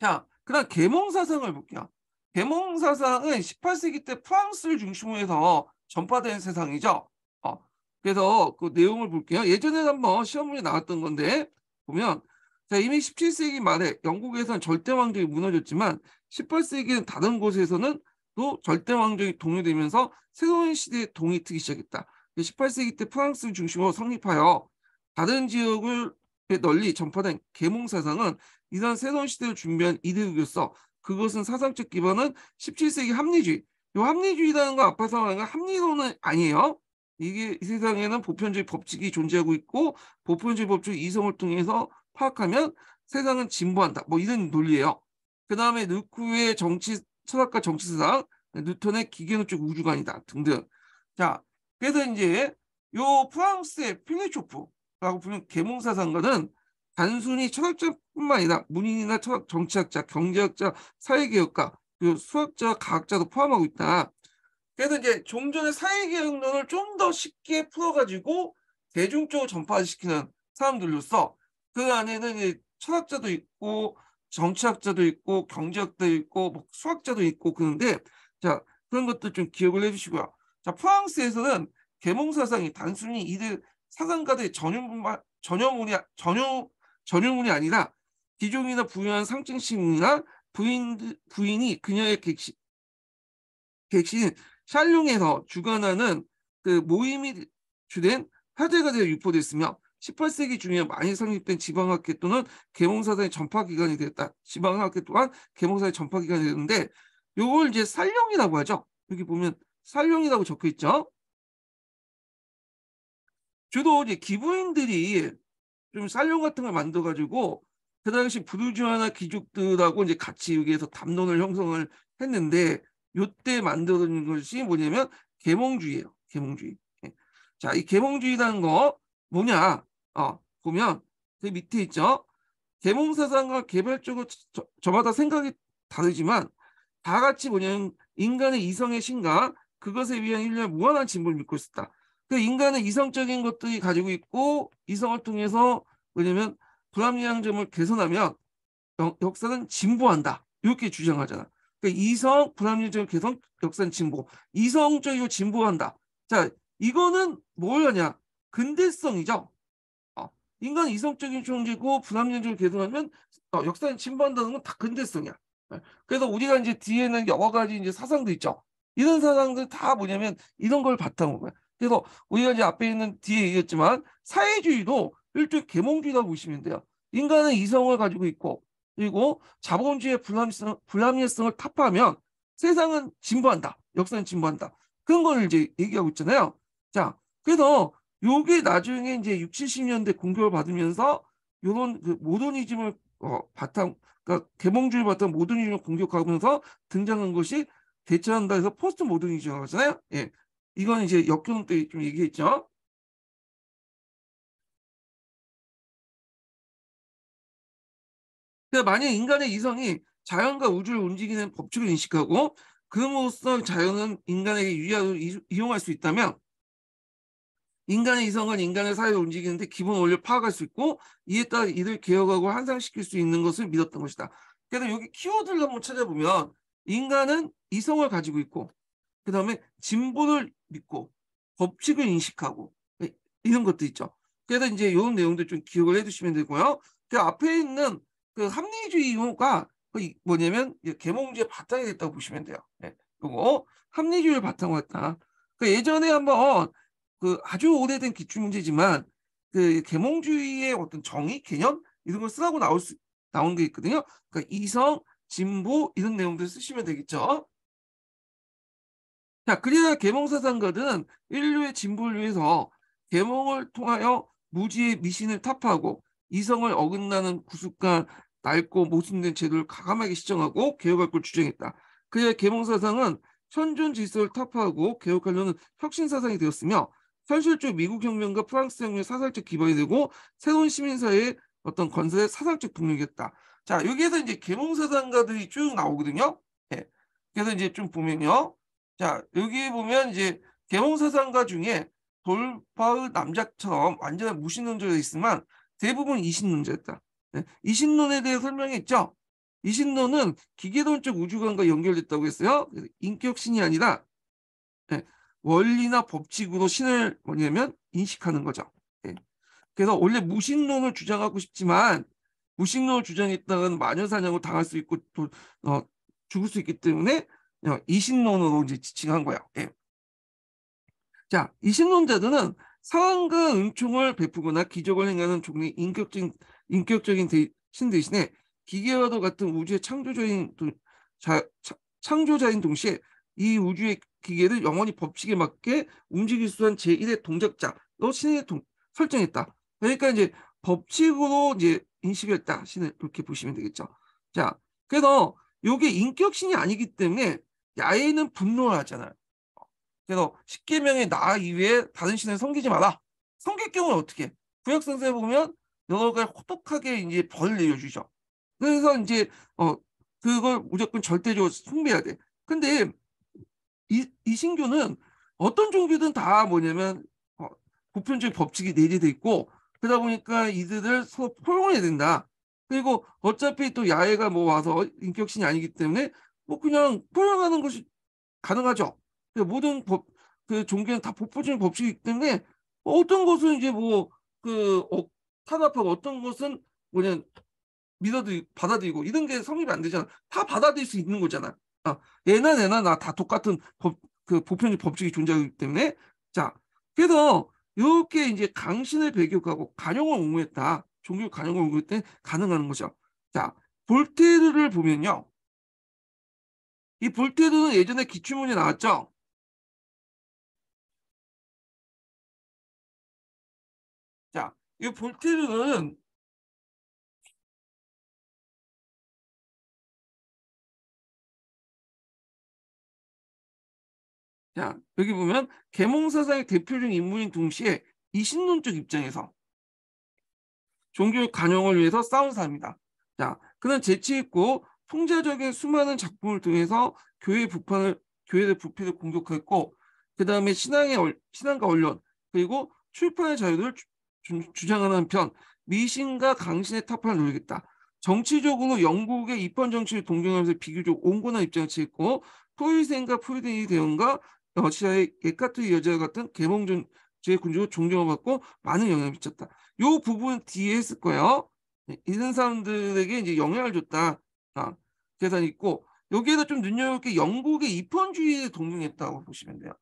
S2: 자, 그다음 계몽사상을 볼게요. 계몽사상은 18세기 때 프랑스를 중심으로 해서 전파된 세상이죠. 어, 그래서 그 내용을 볼게요. 예전에 한번 시험 문제 나왔던 건데 보면 자, 이미 17세기 말에 영국에서는 절대 왕정이 무너졌지만 18세기는 다른 곳에서는 또 절대 왕정이 동요되면서 새로운 시대에 동이 트기 시작했다. 18세기 때 프랑스 를 중심으로 성립하여 다른 지역을 널리 전파된 계몽 사상은 이런 새로운 시대를 준비한 이득으교서 그것은 사상적 기반은 17세기 합리주의. 이 합리주의라는 거 앞에서 말한 합리론은 아니에요. 이게 이 세상에는 보편주의 법칙이 존재하고 있고 보편주의 법칙 이성을 통해서 파악하면 세상은 진보한다. 뭐 이런 논리예요. 그 다음에 루쿠의 정치 철학과 정치사상, 뉴턴의 기계노적 우주관이다 등등. 자, 그래서 이제 요 프랑스의 필리초프라고 불리는 계몽사상가는 단순히 철학자뿐만 아니라 문인이나 철학 정치학자, 경제학자, 사회개혁가, 그 수학자, 과학자도 포함하고 있다. 그래서 이제 종 전에 사회개혁론을 좀 더 쉽게 풀어가지고 대중적으로 전파시키는 사람들로서 그 안에는 이제 철학자도 있고 정치학자도 있고 경제학도 있고 뭐 수학자도 있고 그런데 자 그런 것도 좀 기억을 해주시고요. 자 프랑스에서는 계몽 사상이 단순히 이들 사상가들의 전유물만 전유물이 전유 전유물이 아니라 기종이나 부유한 상징심이나 부인 부인이 그녀의 객신 객신 샬룡에서 주관하는 그 모임이 주된 화제가 되어 유포됐으며 18세기 중에 많이 성립된 지방학회 또는 계몽사상의 전파기관이 되었다. 지방학회 또한 계몽사의 전파기관이 되는데 요걸 이제 살령이라고 하죠. 여기 보면 살령이라고 적혀 있죠. 주로 이제 기부인들이 좀 살령 같은 걸 만들어가지고 그 당시 부르주아나 귀족들하고 이제 같이 여기에서 담론을 형성을 했는데 요때 만들어진 것이 뭐냐면 계몽주의예요. 계몽주의. 예. 자, 이 계몽주의라는 거 뭐냐? 어, 보면 그 밑에 있죠. 계몽 사상과 개별적으로 저, 마다 생각이 다르지만 다 같이 뭐냐면 인간의 이성의 신과 그것에 위한 일련의 무한한 진보를 믿고 있었다. 그 인간의 이성적인 것들이 가지고 있고 이성을 통해서 왜냐면 불합리항점을 개선하면 역사는 진보한다. 이렇게 주장하잖아. 그 이성, 불합리적 개선, 역산 진보. 이성적이고 진보한다. 자, 이거는 뭘 하냐? 근대성이죠. 어, 인간은 이성적인 존재고 불합리적으로 계속하면 어, 역사에 침범한다는 건 다 근대성이야. 예, 그래서 우리가 이제 뒤에는 여러 가지 이제 사상도 있죠. 이런 사상들 다 뭐냐면 이런 걸 바탕으로 봐요. 그래서 우리가 이제 앞에 있는 뒤에 얘기했지만 사회주의도 일종의 계몽주의라고 보시면 돼요. 인간은 이성을 가지고 있고 그리고 자본주의의 불합리성, 불합리성을 타파하면 세상은 진보한다. 역사는 진보한다. 그런 걸 이제 얘기하고 있잖아요. 자, 그래서 요게 나중에 이제 6, 70년대 공격을 받으면서 요런 그 모더니즘을 어, 바탕 그러니까 개몽주의 바탕 모더니즘을 공격하면서 등장한 것이 대체한다 해서 포스트 모더니즘이라고 하잖아요. 예. 이건 이제 역경 때 좀 얘기했죠. 그러니까 만약 인간의 이성이 자연과 우주를 움직이는 법칙을 인식하고 그로으로써 자연은 인간에게 유리하게 이용할 수 있다면 인간의 이성은 인간의 사회를 움직이는데 기본 원리를 파악할 수 있고 이에 따라 이를 개혁하고 환상시킬수 있는 것을 믿었던 것이다. 그래서 여기 키워드를 한번 찾아보면 인간은 이성을 가지고 있고 그 다음에 진보를 믿고 법칙을 인식하고 이런 것도 있죠. 그래서 이제 이런 내용도 좀 기억을 해두시면 되고요. 그 앞에 있는 그 합리주의 용어가 그 뭐냐면 계몽주의 바탕이 됐다고 보시면 돼요. 그리고 예, 합리주의를 바탕으로 했다. 그 예전에 한번 그 아주 오래된 기출 문제지만 그 계몽주의의 어떤 정의 개념 이런 걸 쓰라고 나올 수 나온 게 있거든요. 그러니까 이성, 진보 이런 내용들 쓰시면 되겠죠. 자, 그리야 계몽사상가들은 인류의 진보를 위해서 계몽을 통하여 무지의 미신을 타파하고 이성을 어긋나는 구숙과 낡고 모순된 제도를 가감하게 시정하고 개혁할 걸 주장했다. 그의 계몽사상은 현존 질서를 타파하고 개혁하려는 혁신사상이 되었으며 현실적 미국 혁명과 프랑스 혁명 의 사상적 기반이 되고 새로운 시민사회의 어떤 건설의 사상적 동력이었다. 자 여기에서 이제 계몽사상가들이 쭉 나오거든요. 예. 그래서 이제 좀 보면요. 자 여기에 보면 이제 계몽사상가 중에 돌파의 남작처럼 완전한 무신론자가 있으면 대부분 이신론자였다. 네. 예. 이신론에 대해 설명했죠. 이신론은 기계론적 우주관과 연결됐다고 했어요. 인격신이 아니라 네. 원리나 법칙으로 신을 뭐냐면 인식하는 거죠. 네. 그래서 원래 무신론을 주장하고 싶지만 무신론을 주장했다가는 마녀사냥을 당할 수 있고 또 어, 죽을 수 있기 때문에 어, 이신론으로 이제 지칭한 거예요. 네. 자, 이신론자들은 상황과 은총을 베푸거나 기적을 행하는 종류의 인격적인 인격적인 대, 신 대신에 기계와도 같은 우주의 창조적인 자, 창조자인 동시에 이 우주의 기계를 영원히 법칙에 맞게 움직일 수 있는 제1의 동작자로 신을 의 설정했다. 그러니까 이제 법칙으로 이제 인식했다. 신을 이렇게 보시면 되겠죠. 자, 그래서 이게 인격신이 아니기 때문에 야인은 분노를 하잖아요. 그래서 십계명의 나 이외에 다른 신을 섬기지 마라. 섬길 경우는 어떻게? 구약성서에 보면 여러 가 혹독하게 이제 벌 내려주죠. 그래서 이제 어 그걸 무조건 절대적으로 숭배해야 돼. 근데 이, 이 신교는 어떤 종교든 다 뭐냐면 어, 보편적 인 법칙이 내리돼 있고 그러다 보니까 이들을 서로 포용해야 된다. 그리고 어차피 또 야외가 뭐 와서 인격신이 아니기 때문에 뭐 그냥 포용하는 것이 가능하죠. 그 모든 법, 그 종교는 다 보편적인 법칙이기 때문에 어떤 것은 이제 뭐그 어, 탄압하고 어떤 것은 뭐냐 믿어들 받아들이고 이런 게 성립이 안 되잖아. 다 받아들일 수 있는 거잖아. 아, 얘나 내나나 다 똑같은 법, 그 보편적 법칙이 존재하기 때문에 자 그래서 이렇게 이제 강신을 배격하고 간용을 옹호했다. 종교 간용을 옹호할 때 가능한 거죠. 자 볼테르를 보면요. 이 볼테르는 예전에 기출문이 나왔죠.
S1: 자, 이 볼테르는
S2: 자, 여기 보면 계몽사상의 대표적인 인물인 동시에 이 신론적 입장에서 종교의 관용을 위해서 싸운 사람이다. 자, 그는 재치 있고 통제적인 수많은 작품을 통해서 교회 부판을 교회의 부패를 공격했고 그 다음에 신앙의 신앙과 언론 그리고 출판의 자유를 주, 주장하는 한편 미신과 강신의 타파를 누리겠다. 정치적으로 영국의 입헌 정치를 동경하면서 비교적 온건한 입장을 취했고 프로이센과 프로이덴의 대응과 어치라의 게카트 여자 같은 개몽주의 군주로 존경받고 많은 영향을 미쳤다. 이 부분 뒤에 했을 거예요. 이런 네, 사람들에게 이제 영향을 줬다. 아, 계산이 있고 여기에서 좀 눈여겨볼 게 영국의 입헌주의에 동경했다고 보시면 돼요.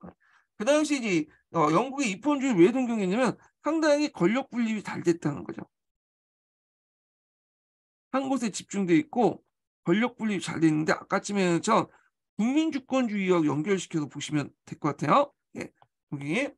S2: 그 당시 이제 어, 영국의 입헌주의왜 동경했냐면 상당히 권력 분립이 잘 됐다는 거죠. 한 곳에 집중돼 있고 권력 분립이 잘돼 있는데 아까쯤에 처 국민주권주의와 연결시켜서 보시면 될 것 같아요. 예, 여기.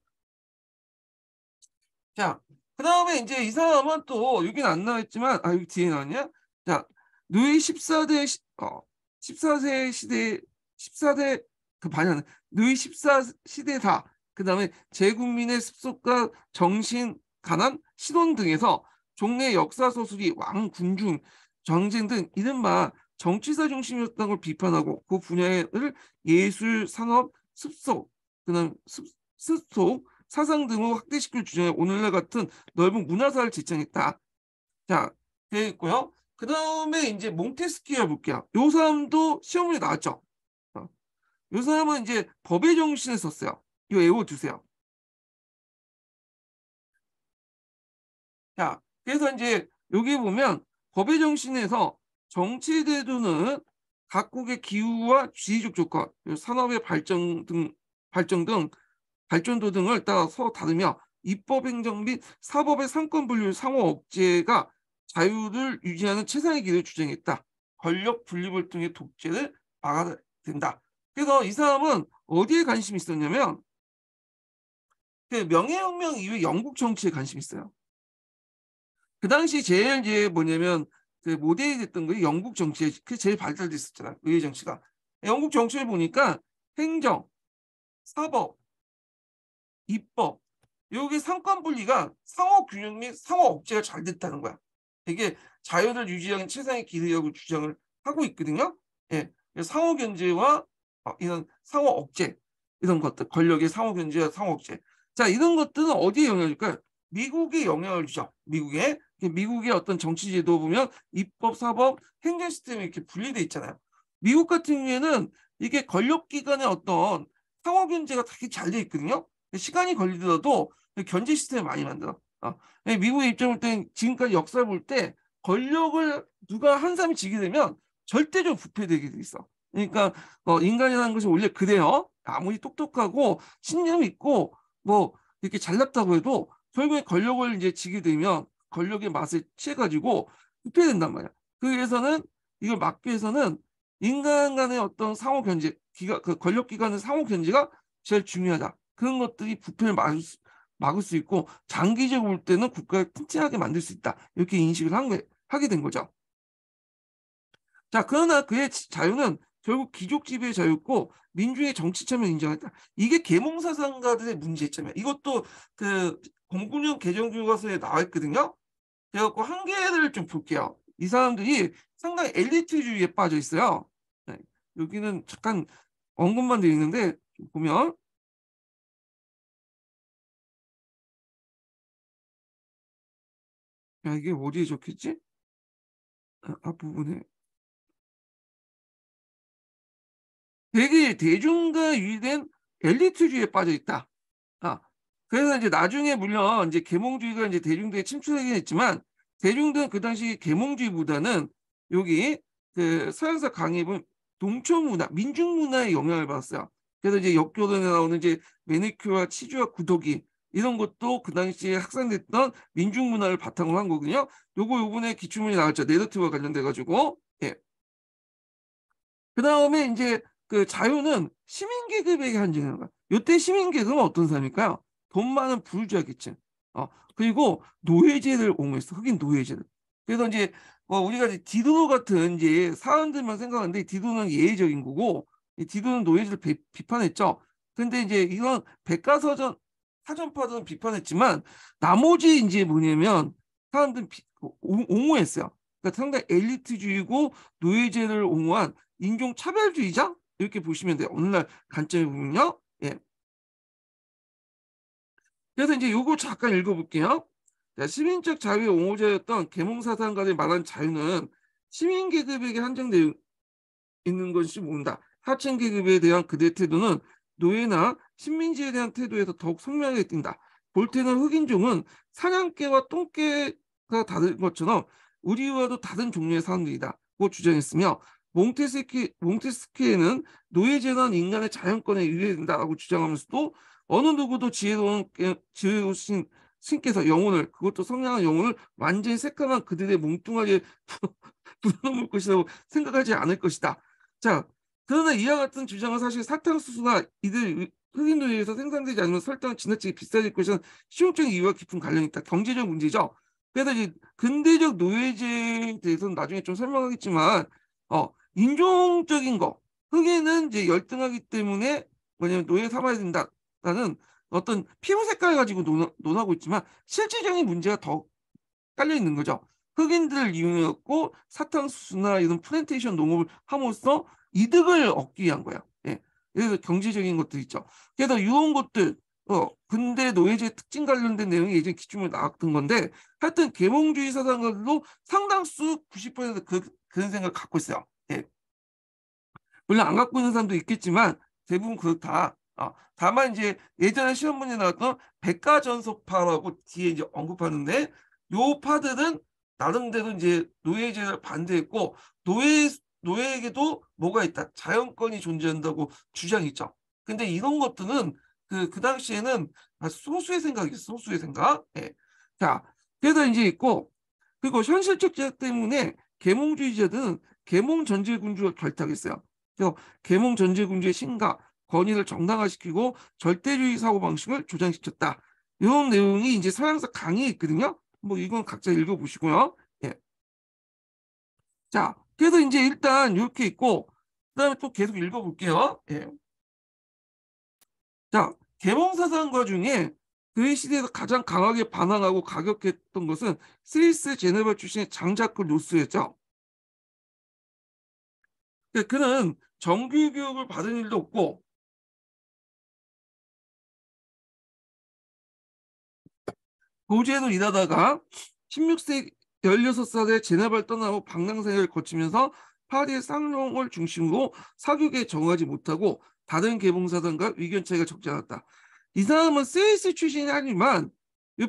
S2: 자, 그 다음에 이제 이 사람은 또, 여기는 안 나왔지만, 아, 여기 뒤에 나왔냐? 자, 누이 14대, 시, 어, 14세 시대, 14대, 그 반야, 누이 14시대 다, 그 다음에 제국민의 습속과 정신, 가난, 신혼 등에서 종래 역사서술이 왕, 군중, 정쟁 등 이른바 정치사 중심이었다는걸 비판하고 그 분야를 예술, 산업, 습속, 그다 습, 습속, 사상 등으로 확대시킬 주장에 오늘날 같은 넓은 문화사를 지칭했다. 자, 되어 있고요. 그 다음에 이제 몽테스키어 볼게요. 요 사람도 시험에 나왔죠. 어. 요 사람은 이제 법의 정신을 썼어요. 이거 외워두세요. 자, 그래서 이제 여기 보면 법의 정신에서 정치 제도는 각국의 기후와 지리적 조건, 산업의 발전 등 발전 등 발전도 등을 따라서 다르며 입법 행정 및 사법의 상권 분류 상호 억제가 자유를 유지하는 최상의 길을 주장했다. 권력 분립을 통해 독재를 막아야 된다. 그래서 이 사람은 어디에 관심이 있었냐면 그 명예혁명 이후 영국 정치에 관심이 있어요. 그 당시 제일 이제 뭐냐면 그 모델이 됐던 거예 영국 정치에 그 제일 발달됐었잖아요. 의회 정치가. 영국 정치를 보니까 행정, 사법, 입법 여기 상권 분리가 상호 균형 및 상호 억제가 잘 됐다는 거야. 되게 자연을 유지하는 최상의 기술이라고 주장을 하고 있거든요. 예, 상호 견제와 어, 이런 상호 억제 이런 것들 권력의 상호 견제와 상호 억제 자 이런 것들은 어디에 영향일까요? 미국이 영향을 주죠. 미국의 그러니까 미국의 어떤 정치 제도 보면 입법, 사법, 행정 시스템이 이렇게 분리돼 있잖아요. 미국 같은 경우에는 이게 권력 기관의 어떤 상호 견제가 되게 잘돼 있거든요. 그러니까 시간이 걸리더라도 견제 시스템을 많이 만들어. 어. 그러니까 미국의 입장을 땐 지금까지 역사 를볼 때 권력을 누가 한 사람이 지게 되면 절대적으로 부패되게 돼 있어. 그러니까 어, 인간이라는 것이 원래 그래요. 아무리 똑똑하고 신념 있고 뭐 이렇게 잘났다고 해도 결국에 권력을 이제 지게 되면 권력의 맛을 취해가지고 흡해 된단 말이야. 그래서는 이걸 막기 위해서는 인간 간의 어떤 상호 견제, 기가, 그 권력 기관의 상호 견제가 제일 중요하다. 그런 것들이 부패를 막을 수, 막을 수 있고 장기적으로 볼 때는 국가를 튼튼하게 만들 수 있다. 이렇게 인식을 한 거, 하게 된 거죠. 자, 그러나 그의 자유는 결국 귀족 지배의 자유였고 민중의 정치 참여 인정했다. 이게 계몽사상가들의 문제점이야. 이것도 그 공군용 개정교과서에 나와 있거든요. 그래갖고 한 개를 좀 볼게요. 이 사람들이 상당히 엘리트주의에 빠져 있어요. 네. 여기는 잠깐 언급만 되어 있는데
S1: 보면 야 이게 어디에 적혔지? 아, 앞부분에 되게 대중과 유리된
S2: 엘리트주의에 빠져 있다. 아, 그래서 이제 나중에 물론 이제 계몽주의가 이제 대중들에 침투되긴 했지만 대중들은 그 당시 계몽주의보다는 여기 그 서양사 강의은 동초문화, 민중문화의 영향을 받았어요. 그래서 이제 역교론에 나오는 이제 매니큐와 어 치주와 구더기 이런 것도 그 당시에 확산됐던 민중문화를 바탕으로 한거군요 요거 요번에 기출문이 나왔죠. 네더티브와 관련돼 가지고 예. 그 다음에 이제 그 자유는 시민계급에게 한정하는 거예요 요때 시민계급은 어떤 사람일까요? 돈만은 부 불주하겠죠. 어, 그리고 노예제를 옹호했어. 흑인 노예제를. 그래서 이제 어, 우리가 이제 디도노 같은 이제 사람들만 생각하는데 디도노는 예외적인 거고 디도노는 노예제를 비, 비판했죠. 근데 이제 이런 백과사전 사전파들은 비판했지만 나머지 이제 뭐냐면 사람들은 비, 옹, 호했어요 그러니까 상당히 엘리트주의고 노예제를 옹호한 인종차별주의자 이렇게 보시면 돼요. 오늘날 관점이 보면요. 그래서 이제 요거 잠깐 읽어볼게요. 자, 시민적 자유의 옹호자였던 계몽사상가들이 말한 자유는 시민 계급에게 한정되어 있는 것이 모른다. 하층 계급에 대한 그대 태도는 노예나 식민지에 대한 태도에서 더욱 선명하게 띈다. 볼테는 흑인종은 사냥개와 똥개가 다른 것처럼 우리와도 다른 종류의 사람들이다고 주장했으며 몽테스키, 몽테스키에는 노예재난 인간의 자연권에 위해된다고 주장하면서도 어느 누구도 지혜로운 예, 지혜로우신 신께서 영혼을 그것도 성량한 영혼을 완전히 새까만 그들의 뭉뚱하게 불어넣을 것이라고 생각하지 않을 것이다. 자 그러나 이와 같은 주장은 사실 사탕수수가 이들 흑인들에 의해서 생산되지 않으면 설탕은 지나치게 비싸질 것이라는 실용적인 이유와 깊은 관련이 있다. 경제적 문제죠. 그래서 이제 근대적 노예제에 대해서는 나중에 좀 설명하겠지만 어 인종적인 거 흑인은 이제 열등하기 때문에 뭐냐면 노예 삼아야 된다. 라는 어떤 피부 색깔 가지고 논, 논하고 있지만 실질적인 문제가 더 깔려 있는 거죠. 흑인들을 이용했고 사탕수수나 이런 플랜테이션 농업을 함으로써 이득을 얻기 위한 거예요. 예. 그래서 경제적인 것도 있죠. 그래서 이런 것들 어, 근대 노예제 특징 관련된 내용이 예전 기준으로 나왔던 건데 하여튼 계몽주의 사상으로 상당수 90%그 그런 생각을 갖고 있어요. 예. 물론 안 갖고 있는 사람도 있겠지만 대부분 그렇다. 아, 다만 이제 예전에 시험문제 나왔던 백과전속파라고 뒤에 이제 언급하는데 요 파들은 나름대로 이제 노예제를 반대했고 노예 노예에게도 뭐가 있다 자연권이 존재한다고 주장했죠. 근데 이런 것들은 그, 그 당시에는 아, 소수의 생각이었어, 소수의 생각. 예. 자, 그래서 이제 있고, 그리고 현실적 제약 때문에 계몽주의자들은 계몽 전제군주가 결탁했어요. 그래서 계몽 전제군주의 신가, 권위를 정당화시키고 절대주의 사고방식을 조장시켰다. 이런 내용이 이제 서양사 강의에 있거든요. 뭐 이건 각자 읽어보시고요. 예. 자, 그래서 이제 일단 이렇게 있고 그 다음에 또 계속 읽어볼게요. 예. 자, 개봉사상과 중에 그의 시대에서 가장 강하게 반항하고 가격했던 것은 스위스 제네바 출신의 장자크 루스였죠. 그러니까 그는 정규 교육을 받은 일도 없고 도제에서 일하다가 16세기 16살에 제나발 떠나고 방랑사회를 거치면서 파리의 쌍롱을 중심으로 사교계에 정하지 못하고 다른 개봉사단과 의견 차이가 적지 않았다. 이 사람은 스위스 출신이 아니지만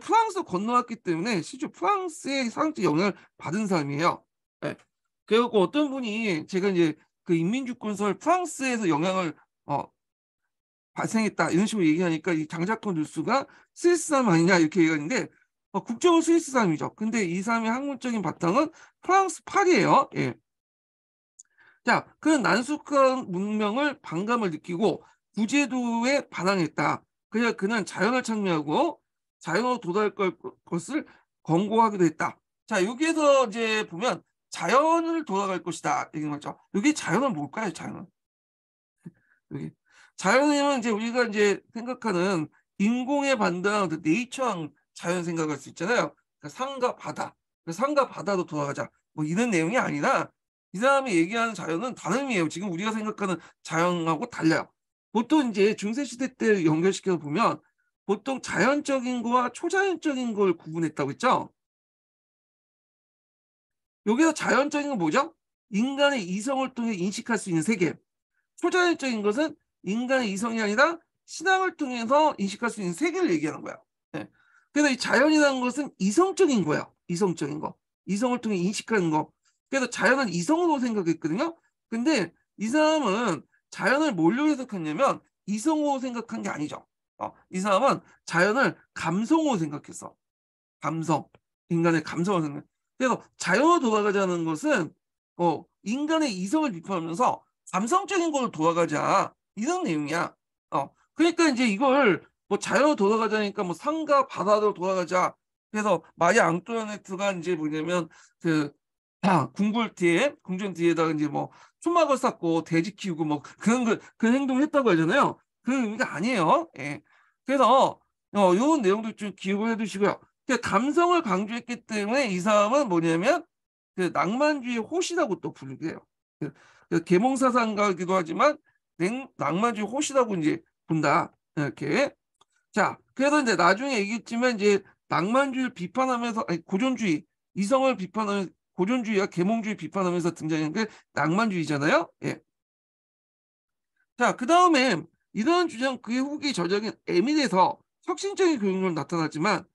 S2: 프랑스 건너왔기 때문에 실제 프랑스의 상적 영향을 받은 사람이에요. 네. 그래갖고 어떤 분이 제가 이제 그 인민주권설 프랑스에서 영향을 어, 발생했다 이런 식으로 얘기하니까 이 장자코 뉴스가 스위스 사람 아니냐 이렇게 얘기하는데 어, 국적은 스위스 사람이죠. 근데 이 사람의 학문적인 바탕은 프랑스 파리예요. 예. 자, 그 난숙한 문명을 반감을 느끼고 구제도에 반항했다. 그냥 그는 자연을 창조하고 자연으로 도달 할 것을 권고하기도 했다. 자, 여기에서 이제 보면 자연을 돌아갈 것이다. 얘기 맞죠? 여기 자연은 뭘까요? 자연은 여기 자연은 이제 우리가 이제 생각하는 인공의 반대항, 네이처항 자연 생각할 수 있잖아요. 그러니까 산과 바다, 산과 바다로 돌아가자. 뭐 이런 내용이 아니라 이 사람이 얘기하는 자연은 다른 의미예요. 지금 우리가 생각하는 자연하고 달라요. 보통 이제 중세시대 때연결시켜 보면 보통 자연적인 거와 초자연적인 걸 구분했다고 했죠. 여기서 자연적인 건 뭐죠? 인간의 이성을 통해 인식할 수 있는 세계. 초자연적인 것은 인간의 이성이 아니라 신앙을 통해서 인식할 수 있는 세계를 얘기하는 거야. 네. 그래서 이 자연이라는 것은 이성적인 거야. 이성적인 거. 이성을 통해 인식하는 거. 그래서 자연은 이성으로 생각했거든요. 근데 이 사람은 자연을 뭘로 해석했냐면 이성으로 생각한 게 아니죠. 어, 이 사람은 자연을 감성으로 생각했어. 감성. 인간의 감성을 생각해. 그래서 자연으로 돌아가자는 것은 어, 인간의 이성을 비판하면서 감성적인 걸로 돌아가자. 이런 내용이야. 어. 그러니까 이제 이걸 뭐 자연으로 돌아가자니까 뭐 산과 바다로 돌아가자. 그래서 마야 앙뚜아네트가 이제 뭐냐면 그 아, 궁궐 뒤에 궁전 뒤에다가 이제 뭐 초막을 쌓고 돼지 키우고 뭐 그런 걸 그런 행동을 했다고 하잖아요. 그런 의미가 아니에요. 예. 그래서 어, 이런 내용도 좀 기억을 해두시고요. 그 감성을 강조했기 때문에 이 사람은 뭐냐면 그 낭만주의 호시라고 또 부르게 해요. 그, 그 계몽사상가기도 하지만 낭, 낭만주의 호시다고 이제 본다. 이렇게. 자, 그래서 이제 나중에 얘기했지만 이제 낭만주의를 비판하면서 아니 고전주의, 이성을 비판하면서 고전주의와 계몽주의 비판하면서 등장한 게 낭만주의잖아요. 예. 자, 그 다음에 이러한 주장 그의 후기 저작인 에밀에서 혁신적인 교육론 나타났지만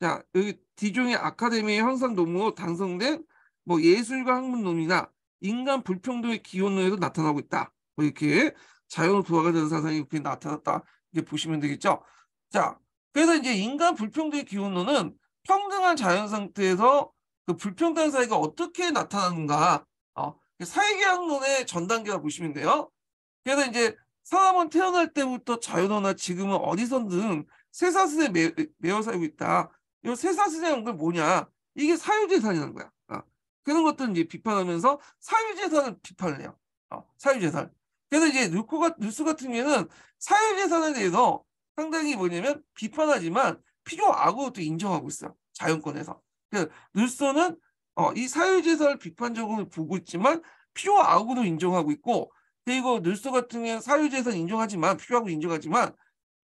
S2: 자 여기 디종의 아카데미 의 현상 논문으로 당선된 뭐 예술과 학문 논이나 인간 불평등의 기원론에도 나타나고 있다. 뭐 이렇게 자연으로 부화가 되는 사상이 이렇게 나타났다 이렇게 보시면 되겠죠. 자, 그래서 이제 인간 불평등의 기원론은 평등한 자연 상태에서 그 불평등 사이가 어떻게 나타나는가, 어, 사회계약론의 전 단계가 보시면 돼요. 그래서 이제 사람은 태어날 때부터 자연어나 지금은 어디선든 세사슬에 매어 살고 있다. 이 세사슬이라는 건 뭐냐? 이게 사유재산이라는 거야. 어. 그런 것들은 이제 비판하면서 사유재산을 비판을 해요. 어, 사유재산. 그래서 이제 뉴코가, 뉴스 같은 경우에는 사회 재산에 대해서 상당히 뭐냐면 비판하지만 필요하고 도 인정하고 있어요. 자연권에서. 그러니까 뉴스는 어, 이 사회 재산을 비판적으로 보고 있지만 필요하고도 인정하고 있고 그리고 뉴스 같은 경우에 사회 재산 인정하지만 필요하고 인정하지만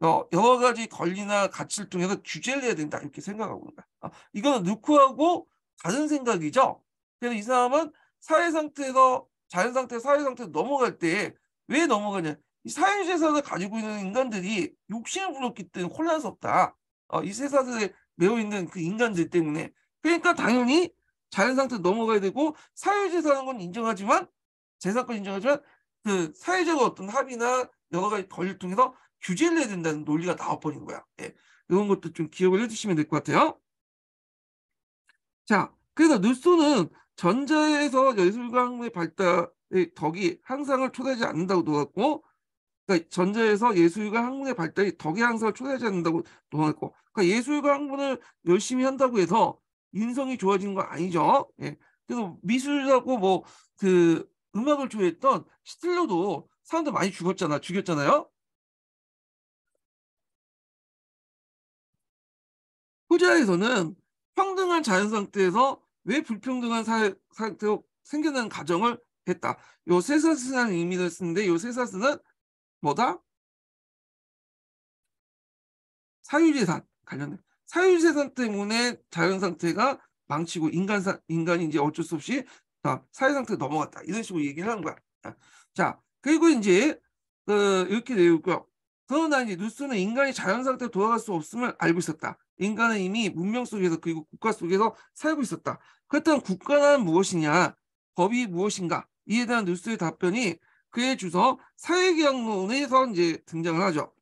S2: 어, 여러 가지 권리나 가치를 통해서 규제를 해야 된다 이렇게 생각하고 있다. 는거 어, 이거는 누크하고 다른 생각이죠. 그래서 이 사람은 사회 상태에서 자연 상태 사회 상태로 넘어갈 때왜 넘어가냐? 사회주의사를 가지고 있는 인간들이 욕심을 부렸기 때문에 혼란스럽다. 어, 이 세사들에 매어 있는 그 인간들 때문에. 그러니까 당연히 자연 상태 넘어가야 되고 사회주의사는 건 인정하지만 재산권 인정하지만 그 사회적 어떤 합의나 여러 가지 권리를 통해서 규제를 해야 된다는 논리가 나와버린 거야. 예. 이런 것도 좀 기억을 해주시면 될 것 같아요. 자, 그래서 뉴스는 전자에서 예술광의 발달 덕이 항상을 초대하지 않는다고 놓았고 그러니까 전자에서 예술과 학문의 발달이 덕의 항상을 초대하지 않는다고 놓았고 그러니까 예술과 학문을 열심히 한다고 해서 인성이 좋아진는건 아니죠. 예. 그래서 미술하고 뭐 그 음악을 좋아했던 시틀러도 사람들 많이 죽었잖아, 죽였잖아요.
S1: 후자에서는
S2: 평등한 자연 상태에서 왜 불평등한 사회 상태로 생겨나는 과정을 했다. 요 세사스라는 의미를 쓰는데 요 세사스는 뭐다? 사유재산 관련된 사유재산 때문에 자연 상태가 망치고 인간 사, 인간이 이제 어쩔 수 없이 다 사회 상태로 넘어갔다 이런 식으로 얘기를 하는 거야. 자 그리고 이제 그 이렇게 되고요. 그러나 이제 루스는 인간이 자연 상태로 돌아갈 수 없음을 알고 있었다. 인간은 이미 문명 속에서 그리고 국가 속에서 살고 있었다. 그렇다면 국가란 무엇이냐? 법이 무엇인가? 이에 대한 뉴스의 답변이 그의 주서 사회계약론에서 이제 등장을 하죠.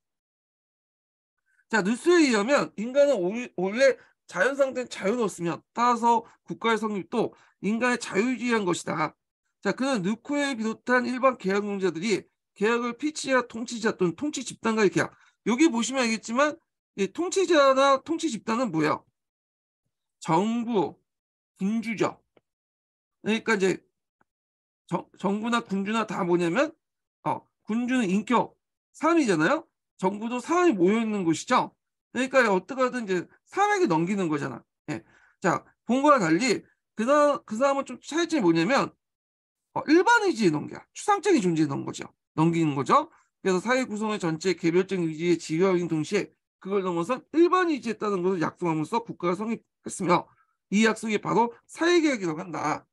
S2: 자 뉴스에 의하면 인간은 원래 자연 상태는 자유롭으면 따라서 국가의 성립도 인간의 자유주의한 것이다. 자 그는 누코에 비롯한 일반 계약용자들이 계약을 피치자 통치자 또는 통치 집단과의 계약 여기 보시면 알겠지만 이 통치자나 통치 집단은 뭐예요? 정부, 군주죠. 그러니까 이제 정, 정부나 군주나 다 뭐냐면 어, 군주는 인격 사람이잖아요. 정부도 사람이 모여 있는 곳이죠. 그러니까 어떻게든 이제 사람에게 넘기는 거잖아. 예. 자, 본과 달리 그, 사람, 그 사람은 좀 차이점이 뭐냐면 어, 일반의지에 넘겨. 추상적인 존재에 넘은 거죠. 넘기는 거죠. 그래서 사회 구성의 전체 개별적 의지의 지휘인 동시에 그걸 넘어선 일반의지에 따른 것을 약속하면서 국가가 성립했으며 이 약속이 바로 사회계혁이라고 한다.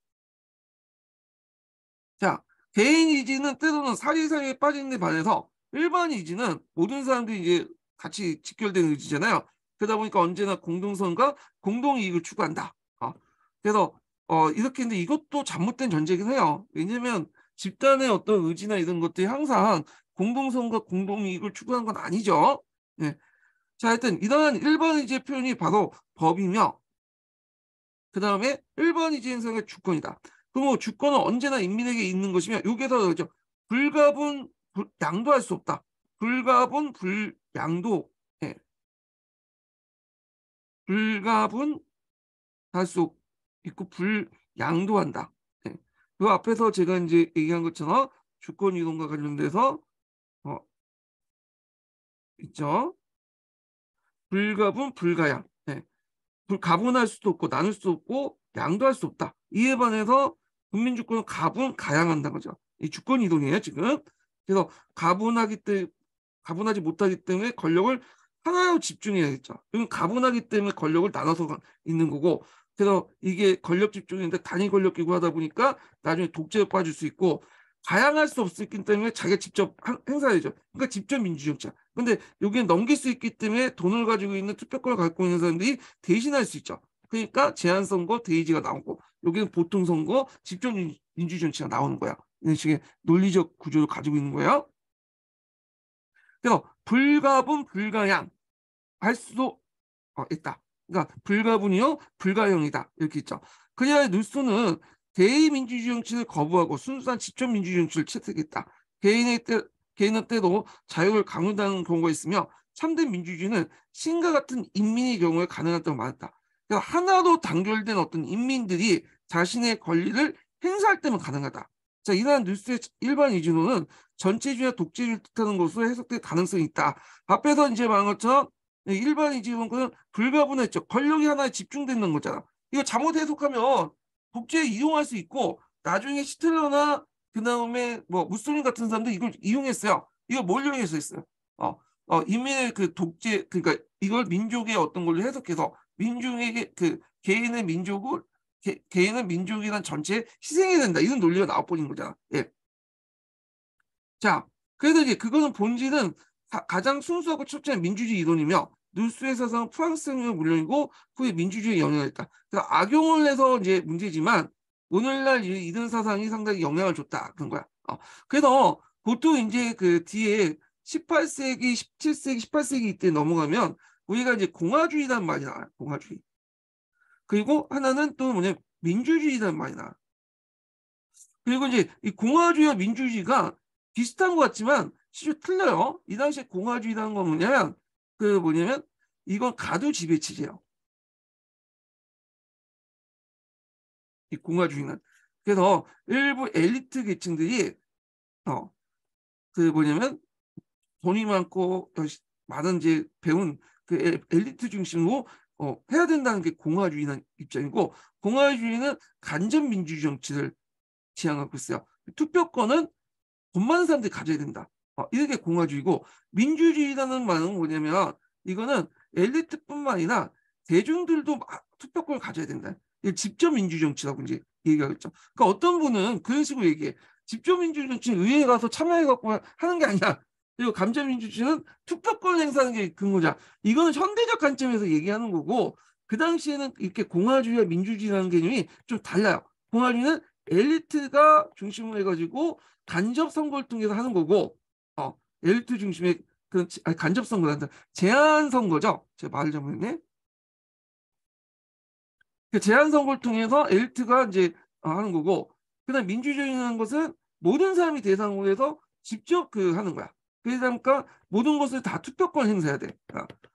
S2: 자, 개인 이지는 때로는 사리사에 빠지는 데 반해서 일반 이지는 모든 사람들이 이제 같이 직결된 의지잖아요. 그러다 보니까 언제나 공동선과 공동이익을 추구한다. 어? 그래서 어, 이렇게 했는데 이것도 잘못된 전제긴 해요. 왜냐면 하 집단의 어떤 의지나 이런 것들이 항상 공동선과 공동이익을 추구하는건 아니죠. 예. 자, 하여튼 이러한 일반 이지의 표현이 바로 법이며 그 다음에 일반 이지 행사의 주권이다. 그럼 뭐 주권은 언제나 인민에게 있는 것이며 여기에서 그렇죠. 불가분 불, 양도할 수 없다. 불가분 불양도 예. 불가분 할 수 있고 불양도한다. 예. 그 앞에서 제가 이제 얘기한 것처럼 주권 이동과 관련돼서 어, 있죠. 불가분 불가양. 예. 불, 가분할 수도 없고 나눌 수도 없고 양도할 수 없다. 이에 반해서 국민주권은 가분, 가양한다는 거죠. 이 주권 이동이에요, 지금. 그래서 가분하기 때, 가분하지 못하기 때문에 권력을 하나로 집중해야겠죠. 이건 가분하기 때문에 권력을 나눠서 있는 거고, 그래서 이게 권력 집중인데 단위 권력기구 하다 보니까 나중에 독재에 빠질 수 있고, 다양할 수 없었기 때문에 자기가 직접 행사해야죠. 그러니까 직접 민주주치야 근데 여기에 넘길 수 있기 때문에 돈을 가지고 있는 투표권을 갖고 있는 사람들이 대신할 수 있죠. 그러니까 제한선거 대의지가 나오고 여기는 보통 선거, 집중 민주 정치가 나오는 거야. 이런 식의 논리적 구조를 가지고 있는 거예요. 그래서 불가분 불가양 할 수도 어, 있다. 그러니까 불가분이요 불가형이다 이렇게 있죠. 그녀의 뉴스는 대의민주주의 정치를 거부하고 순수한 집권민주주의 정치를 채택했다. 개인의 때, 개인의 때도 자유를 강요당하는 경우가 있으며 참된 민주주의는 신과 같은 인민의 경우에 가능한 때가 많았다. 그러니까 하나로 단결된 어떤 인민들이 자신의 권리를 행사할 때만 가능하다. 자, 이러한 뉴스의 일반 이준호는 전체주의와 독재주의를 뜻하는 것으로 해석될 가능성이 있다. 앞에서 이제 말한 것처럼 일반 이준호는 불가분했죠. 권력이 하나에 집중되는 거잖아. 이거 잘못 해석하면 독재에 이용할 수 있고 나중에 시틀러나그 다음에 뭐무슬림 같은 사람도 이걸 이용했어요. 이거 뭘 이용해서 했어요? 어, 어 인민의 그 독재 그러니까 이걸 민족의 어떤 걸로 해석해서 민중에게 그 개인의 민족을 개, 개인은 민족이란 전체에 희생이 된다. 이런 논리가 나와버린 거잖아. 예. 자, 그래서 이제 그거는 본질은 가, 장 순수하고 첫째는 민주주의 이론이며 누스의 사상은 프랑스는 물론이고 그게 민주주의에 영향을 했다. 그래서 그러니까 악용을 해서 이제 문제지만 오늘날 이런 사상이 상당히 영향을 줬다. 그런 거야. 어. 그래서 보통 이제 그 뒤에 18세기, 17세기, 18세기 이때 넘어가면 우리가 이제 공화주의라는 말이 나와요. 공화주의. 그리고 하나는 또 뭐냐 민주주의라는 말이 나와요. 그리고 이제 이 공화주의와 민주주의가 비슷한 것 같지만 실제 틀려요. 이 당시에 공화주의라는 건 뭐냐면 그 뭐냐면 이건 가두 지배 체제예요.
S1: 이 공화주의는 그래서 일부 엘리트
S2: 계층들이 어그 뭐냐면 돈이 많고 많은 이제 배운 그 엘리트 중심으로 어, 해야 된다는 게 공화주의는 입장이고 공화주의는 간접 민주주의 정치를 지향하고 있어요. 투표권은 돈 많은 사람들이 가져야 된다. 어, 이게 공화주의고 민주주의라는 말은 뭐냐면 이거는 엘리트뿐만 아니라 대중들도 투표권을 가져야 된다. 직접 민주주의 정치라고 이제 얘기하겠죠. 그러니까 어떤 분은 그런 식으로 얘기해. 직접 민주주의 정치는 의회에 가서 참여해갖고 하는 게 아니라 그리고 감자민주주의는 투표권 행사하는 게 근거자. 이거는 현대적 관점에서 얘기하는 거고 그 당시에는 이렇게 공화주의와 민주주의라는 개념이 좀 달라요. 공화주의는 엘리트가 중심으로 해가지고 간접 선거를 통해서 하는 거고 어, 엘리트 중심의 그런 아니, 간접 선거란다. 제한 선거죠. 제 말을 잘못했네. 그 제한 선거를 통해서 엘리트가 이제 어, 하는 거고 그다음 민주주의라는 것은 모든 사람이 대상으로 해서 직접 그 하는 거야. 그러니까 모든 것을 다 투표권 행사해야 돼.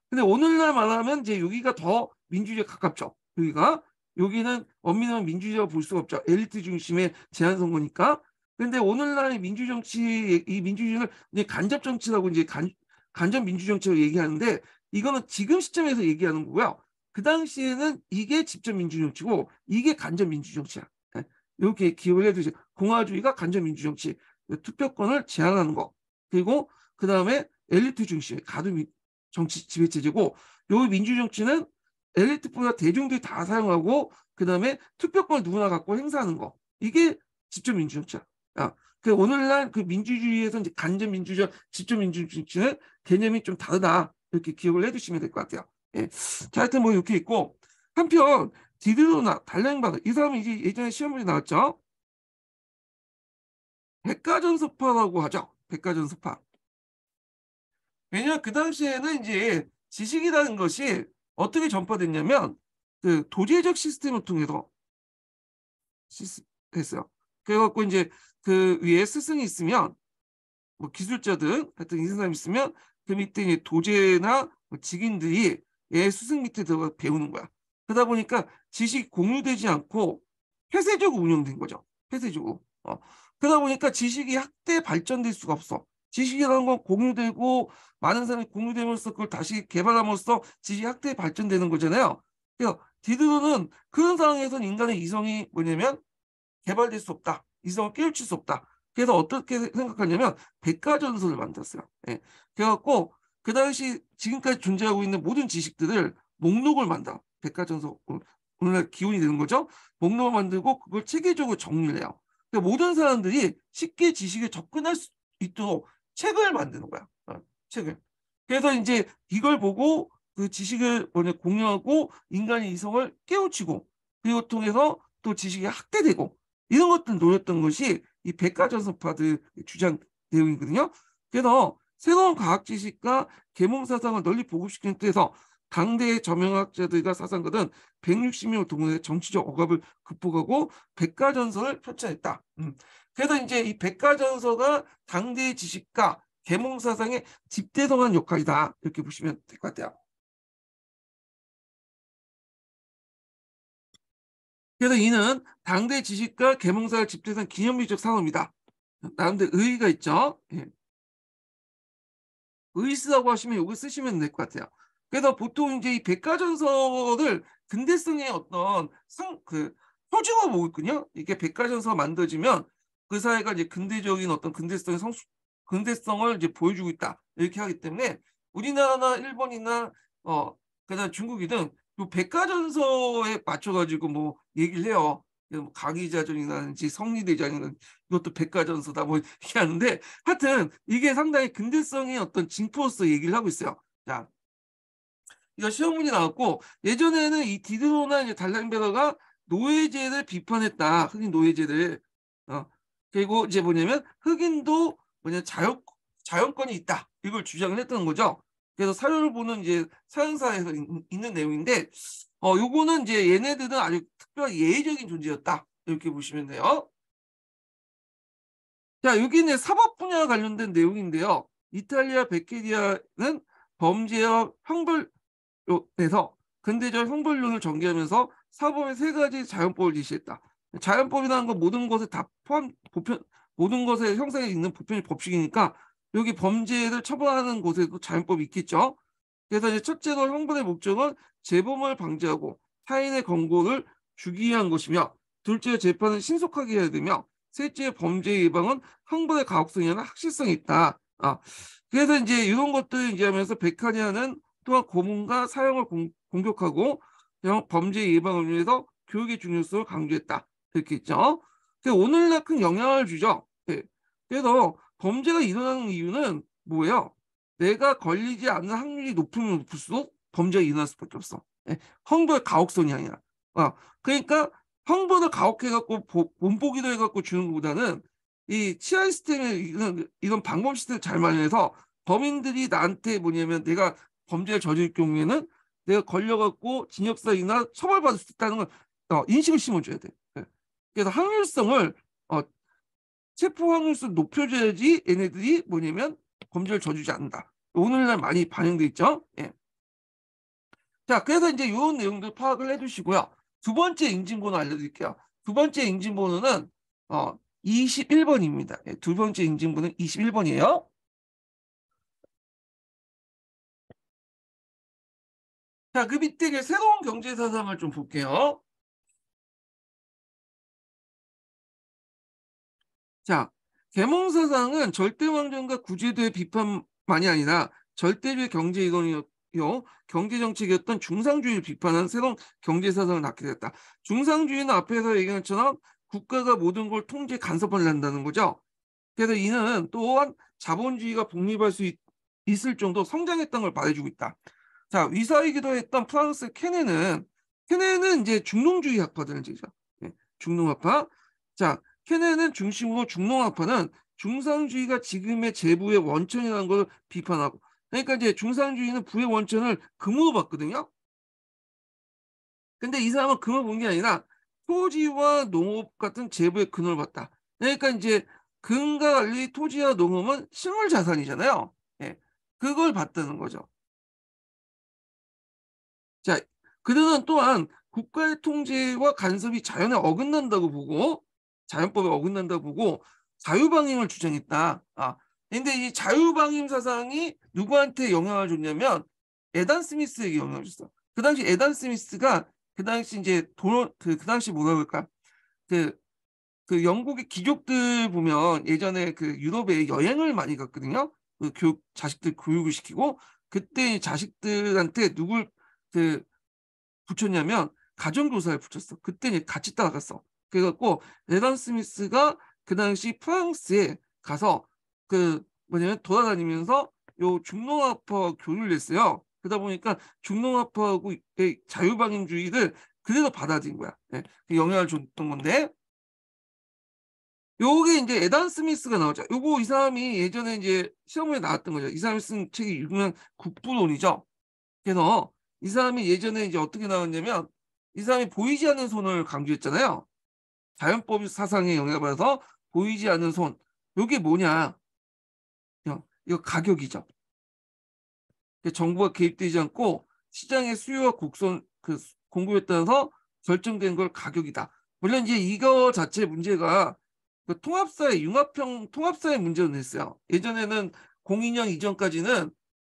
S2: 근데 오늘날 말하면 이제 여기가 더 민주주의에 가깝죠. 여기가 여기는 엄민한 민주주의라고 볼 수가 없죠. 엘리트 중심의 제한 선거니까. 근데 오늘날의 민주 정치 이 민주주의를 이제 간접 정치라고 이제 간, 간접 민주 정치라고 얘기하는데 이거는 지금 시점에서 얘기하는 거고요. 그 당시에는 이게 직접 민주 정치고 이게 간접 민주 정치야. 예, 이렇게 기억을 해두세요. 공화주의가 간접 민주 정치, 투표권을 제한하는 거. 그리고 그 다음에 엘리트 중심의 가두 정치 지배 체제고 요 민주 정치는 엘리트보다 대중들이 다 사용하고 그 다음에 투표권을 누구나 갖고 행사하는 거 이게 직접 민주 정치야. 그 오늘날 그 민주주의에서 이제 간접 민주적 직접 민주정치는 개념이 좀 다르다 이렇게 기억을 해두시면될 것 같아요. 예. 자, 하여튼 뭐 이렇게 있고 한편 디드로나 달랭바드 이 사람이 이제 예전에 시험문제 나왔죠. 백과전서파라고 하죠. 백과전 수파. 왜냐하면 그 당시에는 이제 지식이라는 것이 어떻게 전파됐냐면 그 도제적 시스템을 통해서 했어요. 그래갖고 이제 그 위에 스승이 있으면 뭐 기술자 등 하여튼 이 사람이 있으면 그 밑에 이제 도제나 뭐 직인들이 얘 스승 밑에 들어가 배우는 거야. 그러다 보니까 지식이 공유되지 않고 폐쇄적으로 운영된 거죠. 폐쇄적으로. 어. 그러다 보니까 지식이 학대 발전될 수가 없어. 지식이라는 건 공유되고 많은 사람이 공유되면서 그걸 다시 개발함으로써 지식 이학대 발전되는 거잖아요. 그러니까 디드로는 그런 상황에서는 인간의 이성이 뭐냐면 개발될 수 없다. 이성을 깨우칠 수 없다. 그래서 어떻게 생각하냐면 백과전설을 만들었어요. 예. 그래갖고 그 당시 지금까지 존재하고 있는 모든 지식들을 목록을 만들 백과전설 오늘날 기운이 되는 거죠. 목록을 만들고 그걸 체계적으로 정리를 해요. 그러니까 모든 사람들이 쉽게 지식에 접근할 수 있도록 책을 만드는 거야. 어, 책을. 그래서 이제 이걸 보고 그 지식을 공유하고 인간의 이성을 깨우치고 그리고 통해서 또 지식이 확대되고 이런 것들 을 노렸던 것이 이 백과전서파들의 주장 내용이거든요. 그래서 새로운 과학 지식과 계몽 사상을 널리 보급시키는 뜻에서 당대의 저명학자들과 사상가들은 160명 동안의 정치적 억압을 극복하고 백과전서를 표창했다. 음. 그래서 이제 이 백과전서가 당대의 지식과 계몽 사상의 집대성한 역할이다
S1: 이렇게 보시면 될 것 같아요.
S2: 그래서 이는 당대 지식과 계몽사를 집대성 기념비적 산업이다. 나름대로 의의가 있죠. 예. 의의쓰라고 하시면 여기 쓰시면 될 것 같아요. 그래서 보통 이제 이 백과전서를 근대성의 어떤 상, 그, 표징어 보거든요. 이게 백과전서 만들어지면 그 사회가 이제 근대적인 어떤 근대성의 성숙 근대성을 이제 보여주고 있다. 이렇게 하기 때문에 우리나라나 일본이나, 어, 그다음 중국이든 이 백과전서에 맞춰가지고 뭐 얘기를 해요. 강의자전이라든지 그 뭐 성리대전이라든지 이것도 백과전서다 뭐 이렇게 하는데 하여튼 이게 상당히 근대성의 어떤 징표로서 얘기를 하고 있어요. 자, 이거 시험문이 나왔고 예전에는 이 디드로나 이제 달랑베러가 노예제를 비판했다. 흑인 노예제를. 어. 그리고 이제 뭐냐면 흑인도 뭐냐 자연 자연권이 있다. 이걸 주장을 했던 거죠. 그래서 사료를 보는 이제 사연사에서 있는 내용인데 어 요거는 이제 얘네들은 아주 특별 예외적인 존재였다. 이렇게 보시면 돼요. 자, 여기는 사법 분야와 관련된 내용인데요. 이탈리아 베케디아는 범죄와 형벌 에서 근대적 형벌론을 전개하면서 사범의 세 가지 자연법을 제시했다. 자연법이라는 건 모든 것에 다 포함 보편 모든 것에 형사에 있는 보편의 법칙이니까 여기 범죄를 처벌하는 곳에도 자연법이 있겠죠. 그래서 이제 첫째로 형벌의 목적은 재범을 방지하고 타인의 권고를 주기 위한 것이며 둘째 재판은 신속하게 해야 되며 셋째 범죄 예방은 형벌의 가혹성이나 확실성이 있다. 아, 그래서 이제 이런 것들 을얘기 하면서 백하니아는 또한 고문과 사형을 공, 격하고 범죄 예방을 위해서 교육의 중요성을 강조했다. 이렇게 있죠. 그 오늘날 큰 영향을 주죠. 네. 그래서 범죄가 일어나는 이유는 뭐예요? 내가 걸리지 않는 확률이 높으면 높을수록 범죄가 일어날 수밖에 없어. 네. 형벌 가혹성이 아니라. 아, 그러니까 형벌을 가혹해갖고 몸보기도 해갖고 주는 것보다는 이 치안 시스템에 이런, 이런 방법 시스템을 잘 마련해서 범인들이 나한테 뭐냐면 내가 범죄를 저질 경우에는 내가 걸려갖고 징역살이나 처벌받을 수 있다는 걸 어, 인식을 심어줘야 돼. 네. 그래서 확률성을 어, 체포 확률성 높여줘야지 얘네들이 뭐냐면 범죄를 저주지 않는다. 오늘날 많이 반영돼 있죠. 예. 자, 그래서 이제 이런 내용들 파악을 해주시고요두 번째 인증번호 알려드릴게요. 두 번째 인증번호는 어, 21번입니다. 예, 두 번째 인증번호는 21번이에요.
S1: 자, 그 밑에 새로운 경제 사상을 좀 볼게요. 자,
S2: 계몽 사상은 절대왕정과 구제도의 비판만이 아니라 절대주의 경제 이론이었요 경제 정책이었던 중상주의를 비판한 새로운 경제 사상을 낳게 됐다. 중상주의는 앞에서 얘기한 것처럼 국가가 모든 걸 통제 간섭을 한다는 거죠. 그래서 이는 또한 자본주의가 독립할 수 있, 을 정도 성장했던 걸 말해주고 있다. 자, 위사이기도 했던 프랑스 케네는 케네는 이제 중농주의학파들을 지죠. 예, 중농학파. 자, 케네는 중심으로 중농학파는 중상주의가 지금의 제부의 원천이라는 걸 비판하고 그러니까 이제 중상주의는 부의 원천을 금으로 봤거든요. 근데 이 사람은 금을 본 게 아니라 토지와 농업 같은 제부의 근원을 봤다. 그러니까 이제 금과 관리 토지와 농업은 식물 자산이잖아요. 예. 그걸 봤다는 거죠. 자, 그들은 또한 국가의 통제와 간섭이 자연에 어긋난다고 보고 자연법에 어긋난다고 보고 자유방임을 주장했다. 아, 근데 이 자유방임 사상이 누구한테 영향을 줬냐면 에단 스미스에게 영향을 줬어. 그 당시 에단 스미스가 그 당시 이제 도그 그 당시 뭐라 그럴까 그, 그 영국의 귀족들 보면 예전에 그 유럽에 여행을 많이 갔거든요. 그 교육, 자식들 교육을 시키고 그때 자식들한테 누굴 그 붙였냐면 가정교사에 붙였어. 그때 이제 같이 따라갔어. 그래갖고 레던 스미스가 그 당시 프랑스에 가서 그 뭐냐면 돌아다니면서 요중농아파교류를 했어요. 그러다 보니까 중농아파하고 자유방임주의를 그래서 받아들인 거야. 예, 그 영향을 줬던 건데 요게 이제 에단 스미스가 나오죠. 요거 이 사람이 예전에 이제 시험에 나왔던 거죠. 이 사람이 쓴 책이 유명한 국부론이죠. 그래서 이 사람이 예전에 이제 어떻게 나왔냐면 이 사람이 보이지 않는 손을 강조했잖아요. 자연법 사상에 영향받아서 보이지 않는 손. 이게 뭐냐? 이거 가격이죠. 정부가 개입되지 않고 시장의 수요와 곡선 그 공급에 따라서 결정된 걸 가격이다. 물론 이제 이거 자체 문제가 그 통합사회 융합형 통합사회 문제는 있어요. 예전에는 02년 이전까지는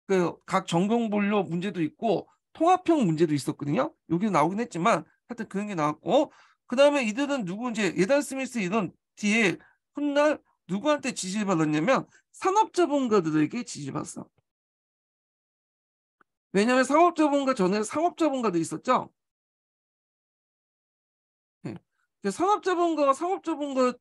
S2: 그각 전공분류 문제도 있고 통합형 문제도 있었거든요. 여기 나오긴 했지만 하여튼 그런 게 나왔고 그 다음에 이들은 누구 이제 예단 스미스 이런 뒤에 훗날 누구한테 지지받았냐면 산업자본가들에게 지지받았어.
S1: 왜냐하면 상업자본가 전에 상업자본가도 있었죠.
S2: 네. 산업자본가와 상업자본가를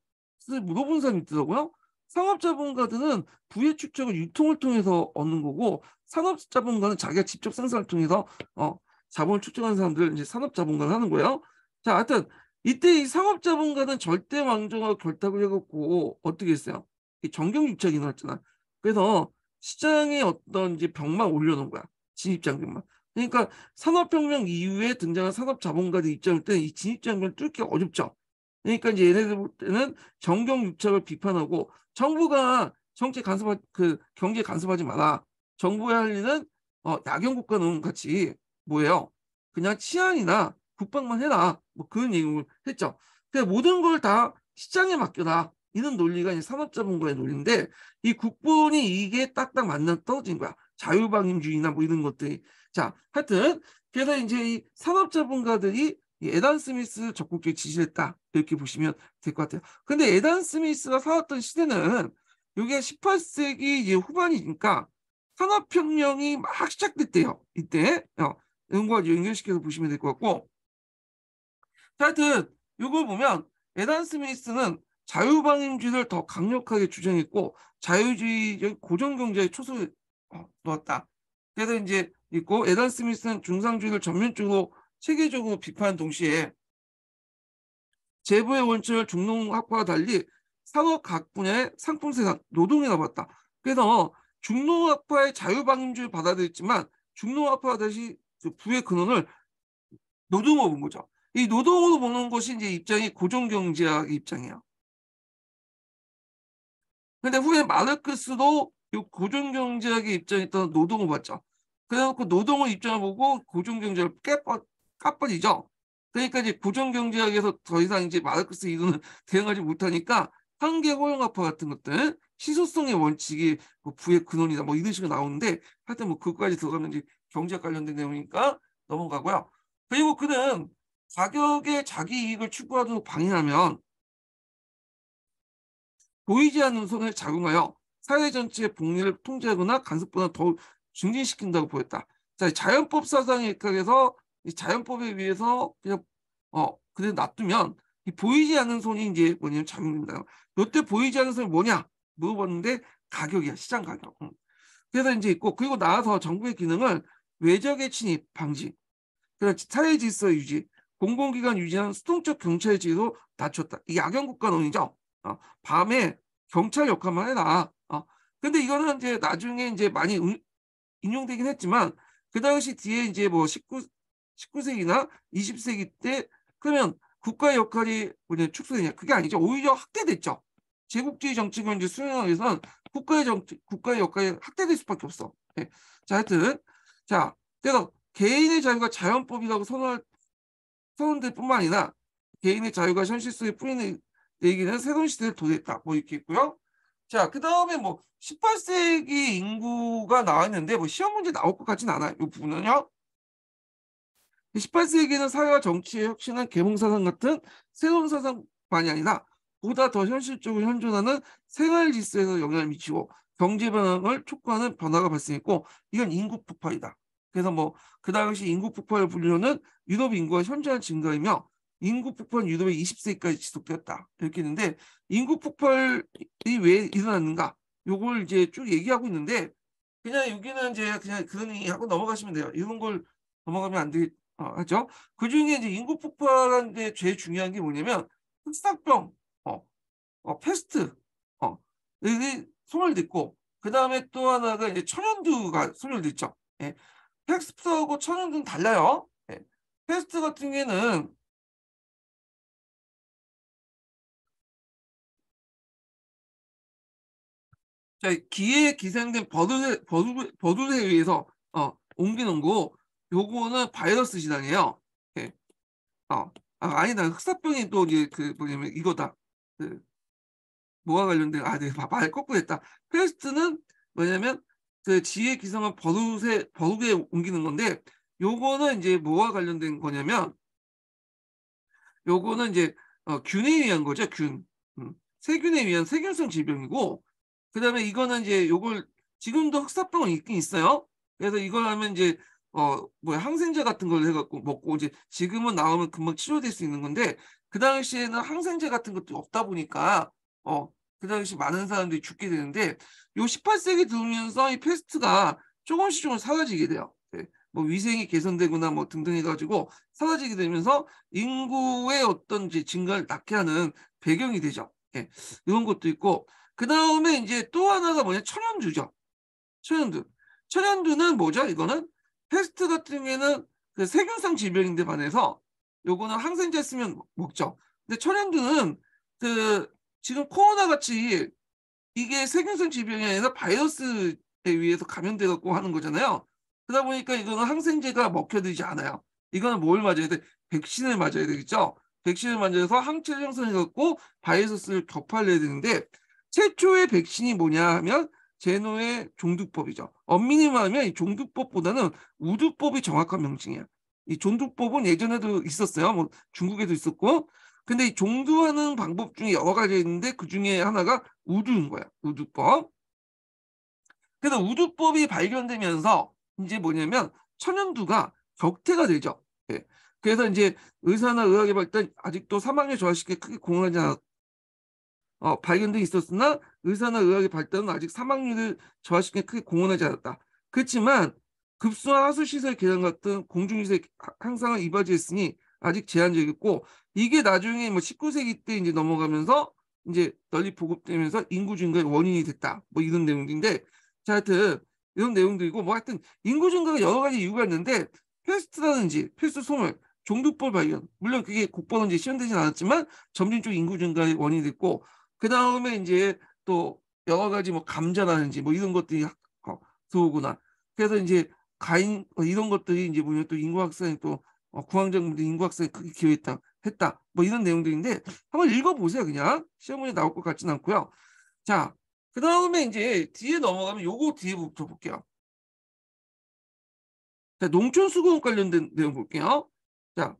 S2: 물어본 사람이 있더라고요. 상업자본가들은 부의 축적을 유통을 통해서 얻는 거고 산업자본가는 자기가 직접 생산을 통해서 어, 자본을 축적하는 사람들을 이제 산업자본가를 하는 거예요. 자, 하여튼 이때 이 상업자본가는 절대 왕정하고 결탁을 해갖고 어떻게 했어요? 정경유착이 일어났잖아. 그래서 시장에 어떤 이제 벽만 올려놓은 거야. 진입장벽만. 그러니까 산업혁명 이후에 등장한 산업자본가들 입장일 때는 이 진입장벽을 뚫기 어렵죠. 그러니까 이제 얘네들 볼 때는 정경유착을 비판하고 정부가 정치 간섭 그 경제 간섭하지 마라. 정부의 할 일은 어, 야경국가논 같이 뭐예요? 그냥 치안이나 국방만 해라. 뭐 그런 얘기를 했죠. 근데 모든 걸 다 시장에 맡겨라. 이런 논리가 이제 산업자본과의 논리인데 이 국본이 이게 딱딱 맞는 떨어진 거야. 자유방임주의나 뭐 이런 것들이. 자, 하여튼 그래서 이제 이 산업자본가들이 이 에단 스미스 적극적으 지지했다. 이렇게 보시면 될 것 같아요. 근데 에단 스미스가 살았던 시대는 여기가 18세기 후반이니까 산업혁명이 막 시작됐대요. 이때 응과 어, 연결시켜서 보시면 될 것 같고 하여튼 이걸 보면 에단 스미스는 자유방임주의를 더 강력하게 주장했고 자유주의적 고정경제의 초소를 어, 놓았다. 그래서 이제 있고 에단 스미스는 중상주의를 전면적으로 체계적으로 비판 한 동시에 제부의 원칙을 중농학과와 달리 산업 각 분야의 상품 세상, 노동에 나봤다. 그래서 중노아파의 자유방임주의를 받아들였지만 중노아파가 다시 그 부의 근원을 노동으로 본 거죠. 이 노동으로 보는 것이 이제 입장이 고정경제학 입장이에요. 근데 후에 마르크스도 이 고정경제학의 입장했던 노동을 봤죠. 그래놓고 노동을 입장을 보고 고정경제를 깨빠, 까빠지죠. 그러니까 이제 고정경제학에서 더 이상 이제 마르크스 이론을 대응하지 못하니까 한계 고용학파 같은 것들 희소성의 원칙이 뭐 부의 근원이다 뭐 이런 식으로 나오는데 하여튼 뭐 그것까지 들어가면 이제 경제학 관련된 내용이니까 넘어가고요. 그리고 그는 가격에 자기 이익을 추구하도록 방해하면 보이지 않는 손을 작용하여 사회 전체의 복리를 통제하거나 간섭보다 더 증진시킨다고 보였다. 자, 자연법 사상에 입각해서 자연법에 의해서 그냥 어 그냥 놔두면 이 보이지 않는 손이 이제 뭐냐면 작용된다. 이때 보이지 않는 손이 뭐냐? 물어봤는데 가격이야 시장 가격. 그래서 이제 있고 그리고 나와서 정부의 기능은 외적의 침입 방지, 그리고 사회 질서 유지, 공공기관 유지하는 수동적 경찰 지도 낮췄다. 이 야경 국가론이죠. 어, 밤에 경찰 역할만 해라. 어, 근데 이거는 이제 나중에 이제 많이 음, 인용되긴 했지만 그 당시 뒤에 이제 뭐 19, 19세기나 20세기 때 그러면 국가의 역할이 뭐냐 축소되냐 그게 아니죠. 오히려 확대됐죠. 제국주의 정치가 이제 수행하기선 국가의 정치, 국가의 역할이 확대될 수밖에 없어. 네. 자, 하여튼 자, 그래서 개인의 자유가 자연법이라고 선언할 선언될 뿐만 아니라 개인의 자유가 현실 속에 뿌리내기는 새로운 시대를 도래했다. 뭐 이렇게 있고요. 자, 그 다음에 뭐 18세기 인구가 나왔는데뭐 시험 문제 나올 것 같진 않아요. 이 부분은요. 18세기에는 사회와 정치의 혁신한 개몽사상 같은 새로운 사상만이 아니라 보다 더 현실적으로 현존하는 생활 지수에서 영향을 미치고 경제 변화를 촉구하는 변화가 발생했고 이건 인구 폭발이다. 그래서 뭐 그 당시 인구 폭발 분류는 유럽 인구가 현저한 증가이며 인구 폭발 은 유럽의 20세기까지 지속되었다 이렇게 했는데 인구 폭발이 왜 일어났는가? 요걸 이제 쭉 얘기하고 있는데 그냥 여기는 이제 그냥 그런 얘기하고 넘어가시면 돼요. 이런 걸 넘어가면 안 되겠죠. 어, 그 중에 이제 인구 폭발한 게 제일 중요한 게 뭐냐면 흑사병 어, 패스트 어, 소멸됐고 그 다음에 또 하나가 이제 천연두가 소멸됐죠. 예. 팩스하고 천연두는 달라요. 예. 패스트 같은 경우에는 자, 기에 기생된 버드세 버두, 버두세에 의해서 어, 옮기는 거 요거는 바이러스 질환이에요. 예. 어, 아, 아니다. 흑사병이 또 이제 그 뭐냐면 이거다. 그 뭐가 관련된 아 내가 말 거꾸로 했다 페스트는 뭐냐면 그 지의 기성을 버릇에 버룩에 옮기는 건데 요거는 이제 뭐와 관련된 거냐면 요거는 이제 어, 균에 의한 거죠 균 음. 세균에 의한 세균성 질병이고 그 다음에 이거는 이제 요걸 지금도 흑사병은 있긴 있어요 그래서 이걸 하면 이제 어뭐야 항생제 같은 걸 해갖고 먹고 이제 지금은 나오면 금방 치료될 수 있는 건데 그 당시에는 항생제 같은 것도 없다 보니까 어, 그 당시 많은 사람들이 죽게 되는데 요 18세기 들면서 이 패스트가 조금씩 조금 사라지게 돼요. 네. 뭐 위생이 개선되거나 뭐 등등 해가지고 사라지게 되면서 인구의 어떤 이제 증가를 낮게 하는 배경이 되죠. 예. 이런 것도 있고 그 다음에 이제 또 하나가 뭐냐 천연두죠. 천연두. 천연두는 뭐죠? 이거는 패스트 같은 경우에는 그 세균성 질병인데 반해서 요거는 항생제 쓰면 먹죠. 근데 천연두는 그 지금 코로나 같이 이게 세균성 질병이 아니라 바이러스에 의해서 감염돼갖고 하는 거잖아요. 그러다 보니까 이거는 항생제가 먹혀들지 않아요. 이거는 뭘 맞아야 돼? 백신을 맞아야 되겠죠. 백신을 맞아서 항체 형성해 갖고 바이러스를 격파해야 되는데 최초의 백신이 뭐냐 하면 제노의 종두법이죠. 엄밀히 말하면 이 종두법보다는 우두법이 정확한 명칭이야. 이 종두법은 예전에도 있었어요. 뭐 중국에도 있었고 근데 종두하는 방법 중에 여러 가지 있는데 그 중에 하나가 우두인 거야. 우두법. 그래서 우두법이 발견되면서 이제 뭐냐면 천연두가 격퇴가 되죠. 예. 그래서 이제 의사나 의학의 발달 아직도 사망에 저하시게 크게 공헌하지 않았 어, 발견돼 있었으나 의사나 의학의 발달은 아직 사망률을 저하시게 크게 공헌하지 않았다. 그렇지만 급수와 하수시설 개선 같은 공중위생 항상을 이바지했으니 아직 제한적이고 이게 나중에 뭐 19세기 때 이제 넘어가면서 이제 널리 보급되면서 인구 증가의 원인이 됐다. 뭐 이런 내용인데 자 하여튼 이런 내용들이고 뭐 하여튼 인구 증가가 여러 가지 이유가 있는데 패스트라든지 필수 소멸 종두법 발견 물론 그게 국번은 이제 시연되진 않았지만 점진적 인구 증가의 원인이 됐고 그 다음에 이제 또 여러 가지 뭐 감자라든지 뭐 이런 것들이 어, 들어오구나 그래서 이제 가인 뭐 이런 것들이 이제 보면 또 인구 확산이 또 어, 구황정부도 인구학습에 크게 기여했다 했다 뭐 이런 내용들인데 한번 읽어보세요 그냥 시험문에 나올 것 같진 않고요 자그 다음에 이제 뒤에 넘어가면 요거 뒤에부터 볼게요 자 농촌수공업 관련된 내용 볼게요 자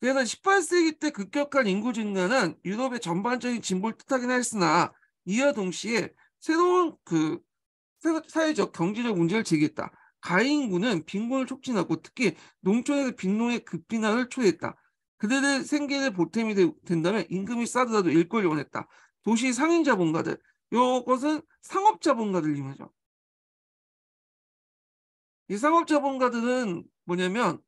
S2: 그래서 18세기 때 급격한 인구 증가는 유럽의 전반적인 진보를 뜻하긴 했으나 이와 동시에 새로운 그 사회적 경제적 문제를 제기했다 가인군은 빈곤을 촉진하고 특히 농촌에서 그 빈농의 급빈난을 그 초래했다. 그들의 생계를 보탬이 된다면 임금이 싸더라도 일거리 원했다. 도시 상인 자본가들, 이것은 상업 자본가들 임하죠이 상업 자본가들은 뭐냐면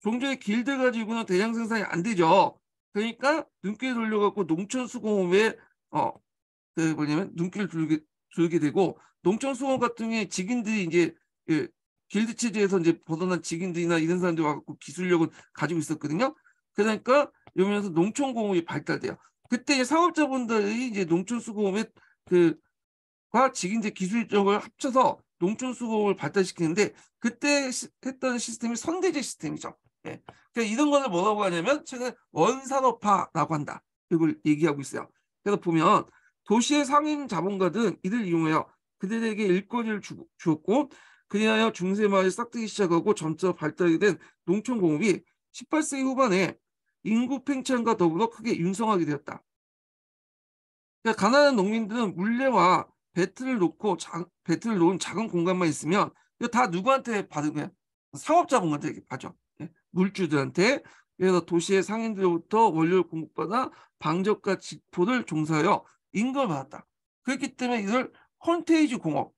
S2: 종종에 길들 가지고는 대량 생산이 안 되죠. 그러니까 눈길 돌려갖고 농촌 수공업에 어그 뭐냐면 눈길을 돌게 돌게 되고 농촌 수공업 같은 게 직인들이 이제 예, 길드 체제에서 이제 벗어난 직인들이나 이런 사람들 와갖고 기술력은 가지고 있었거든요. 그러니까 이러면서 농촌 공업이 발달돼요. 그때 이제 사업자분들이 이제 농촌 수공업에 그과 직인들 기술력을 합쳐서 농촌 수공업을 발달시키는데 그때 시, 했던 시스템이 선대제 시스템이죠. 예. 그러니까 이런 거를 뭐라고 하냐면 최근 원산업화라고 한다. 이걸 얘기하고 있어요. 그래서 보면 도시의 상인 자본가등 이를 이용하여 그들에게 일거리를 주, 주, 었고 그리하여 중세 마을이 싹트기 시작하고 점차 발달이 된 농촌공업이 18세기 후반에 인구 팽창과 더불어 크게 융성하게 되었다. 그러니까 가난한 농민들은 물레와 배트를 놓고 자, 배트를 놓은 작은 공간만 있으면 이거 다 누구한테 받은 거야? 사업자분한테 받죠. 예? 물주들한테 그래서 도시의 상인들로부터 원료를 공급받아 방적과 직포를 종사하여 임금을 받았다. 그렇기 때문에 이걸 헌테이지 공업,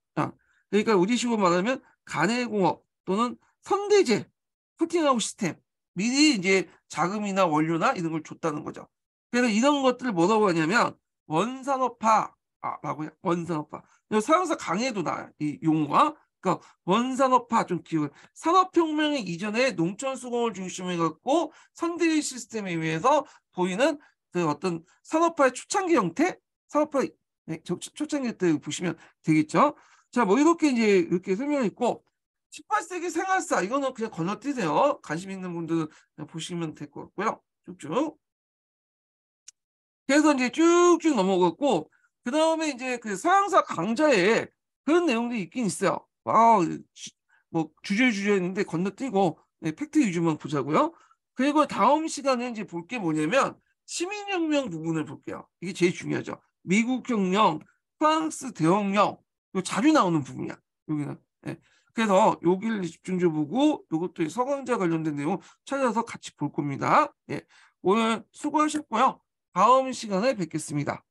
S2: 그러니까 우리 식으로 말하면 간의 공업 또는 선대제 푸팅아웃 시스템 미리 이제 자금이나 원료나 이런 걸 줬다는 거죠. 그래서 이런 것들을 뭐라고 하냐면 원산업화라고 요 원산업화. 아, 사용사 강해도 나이 용어가 그러니까 원산업화 좀 기억. 을 산업혁명 이전에 농촌 수공을 중심해 갖고 선대위 시스템에 의해서 보이는 그 어떤 산업화의 초창기 형태, 산업화 의 네, 초창기 형때 보시면 되겠죠. 자, 뭐 이렇게 이제 이렇게 설명이 있고 18세기 생활사 이거는 그냥 건너뛰세요. 관심 있는 분들은 보시면 될 것 같고요. 쭉쭉. 그래서 이제 쭉쭉 넘어갔고 그 다음에 이제 그 서양사 강좌에 그런 내용도 있긴 있어요. 와우, 주, 뭐 주제 주제 했는데 건너뛰고 네, 팩트 위주만 보자고요. 그리고 다음 시간에 이제 볼 게 뭐냐면 시민혁명 부분을 볼게요. 이게 제일 중요하죠. 미국 혁명, 프랑스 대혁명, 이거 자주 나오는 부분이야. 여기는. 네. 예. 그래서 여기를 집중적으로 보고 이것도 서강자 관련된 내용 찾아서 같이 볼 겁니다. 예. 오늘 수고하셨고요. 다음 시간에 뵙겠습니다.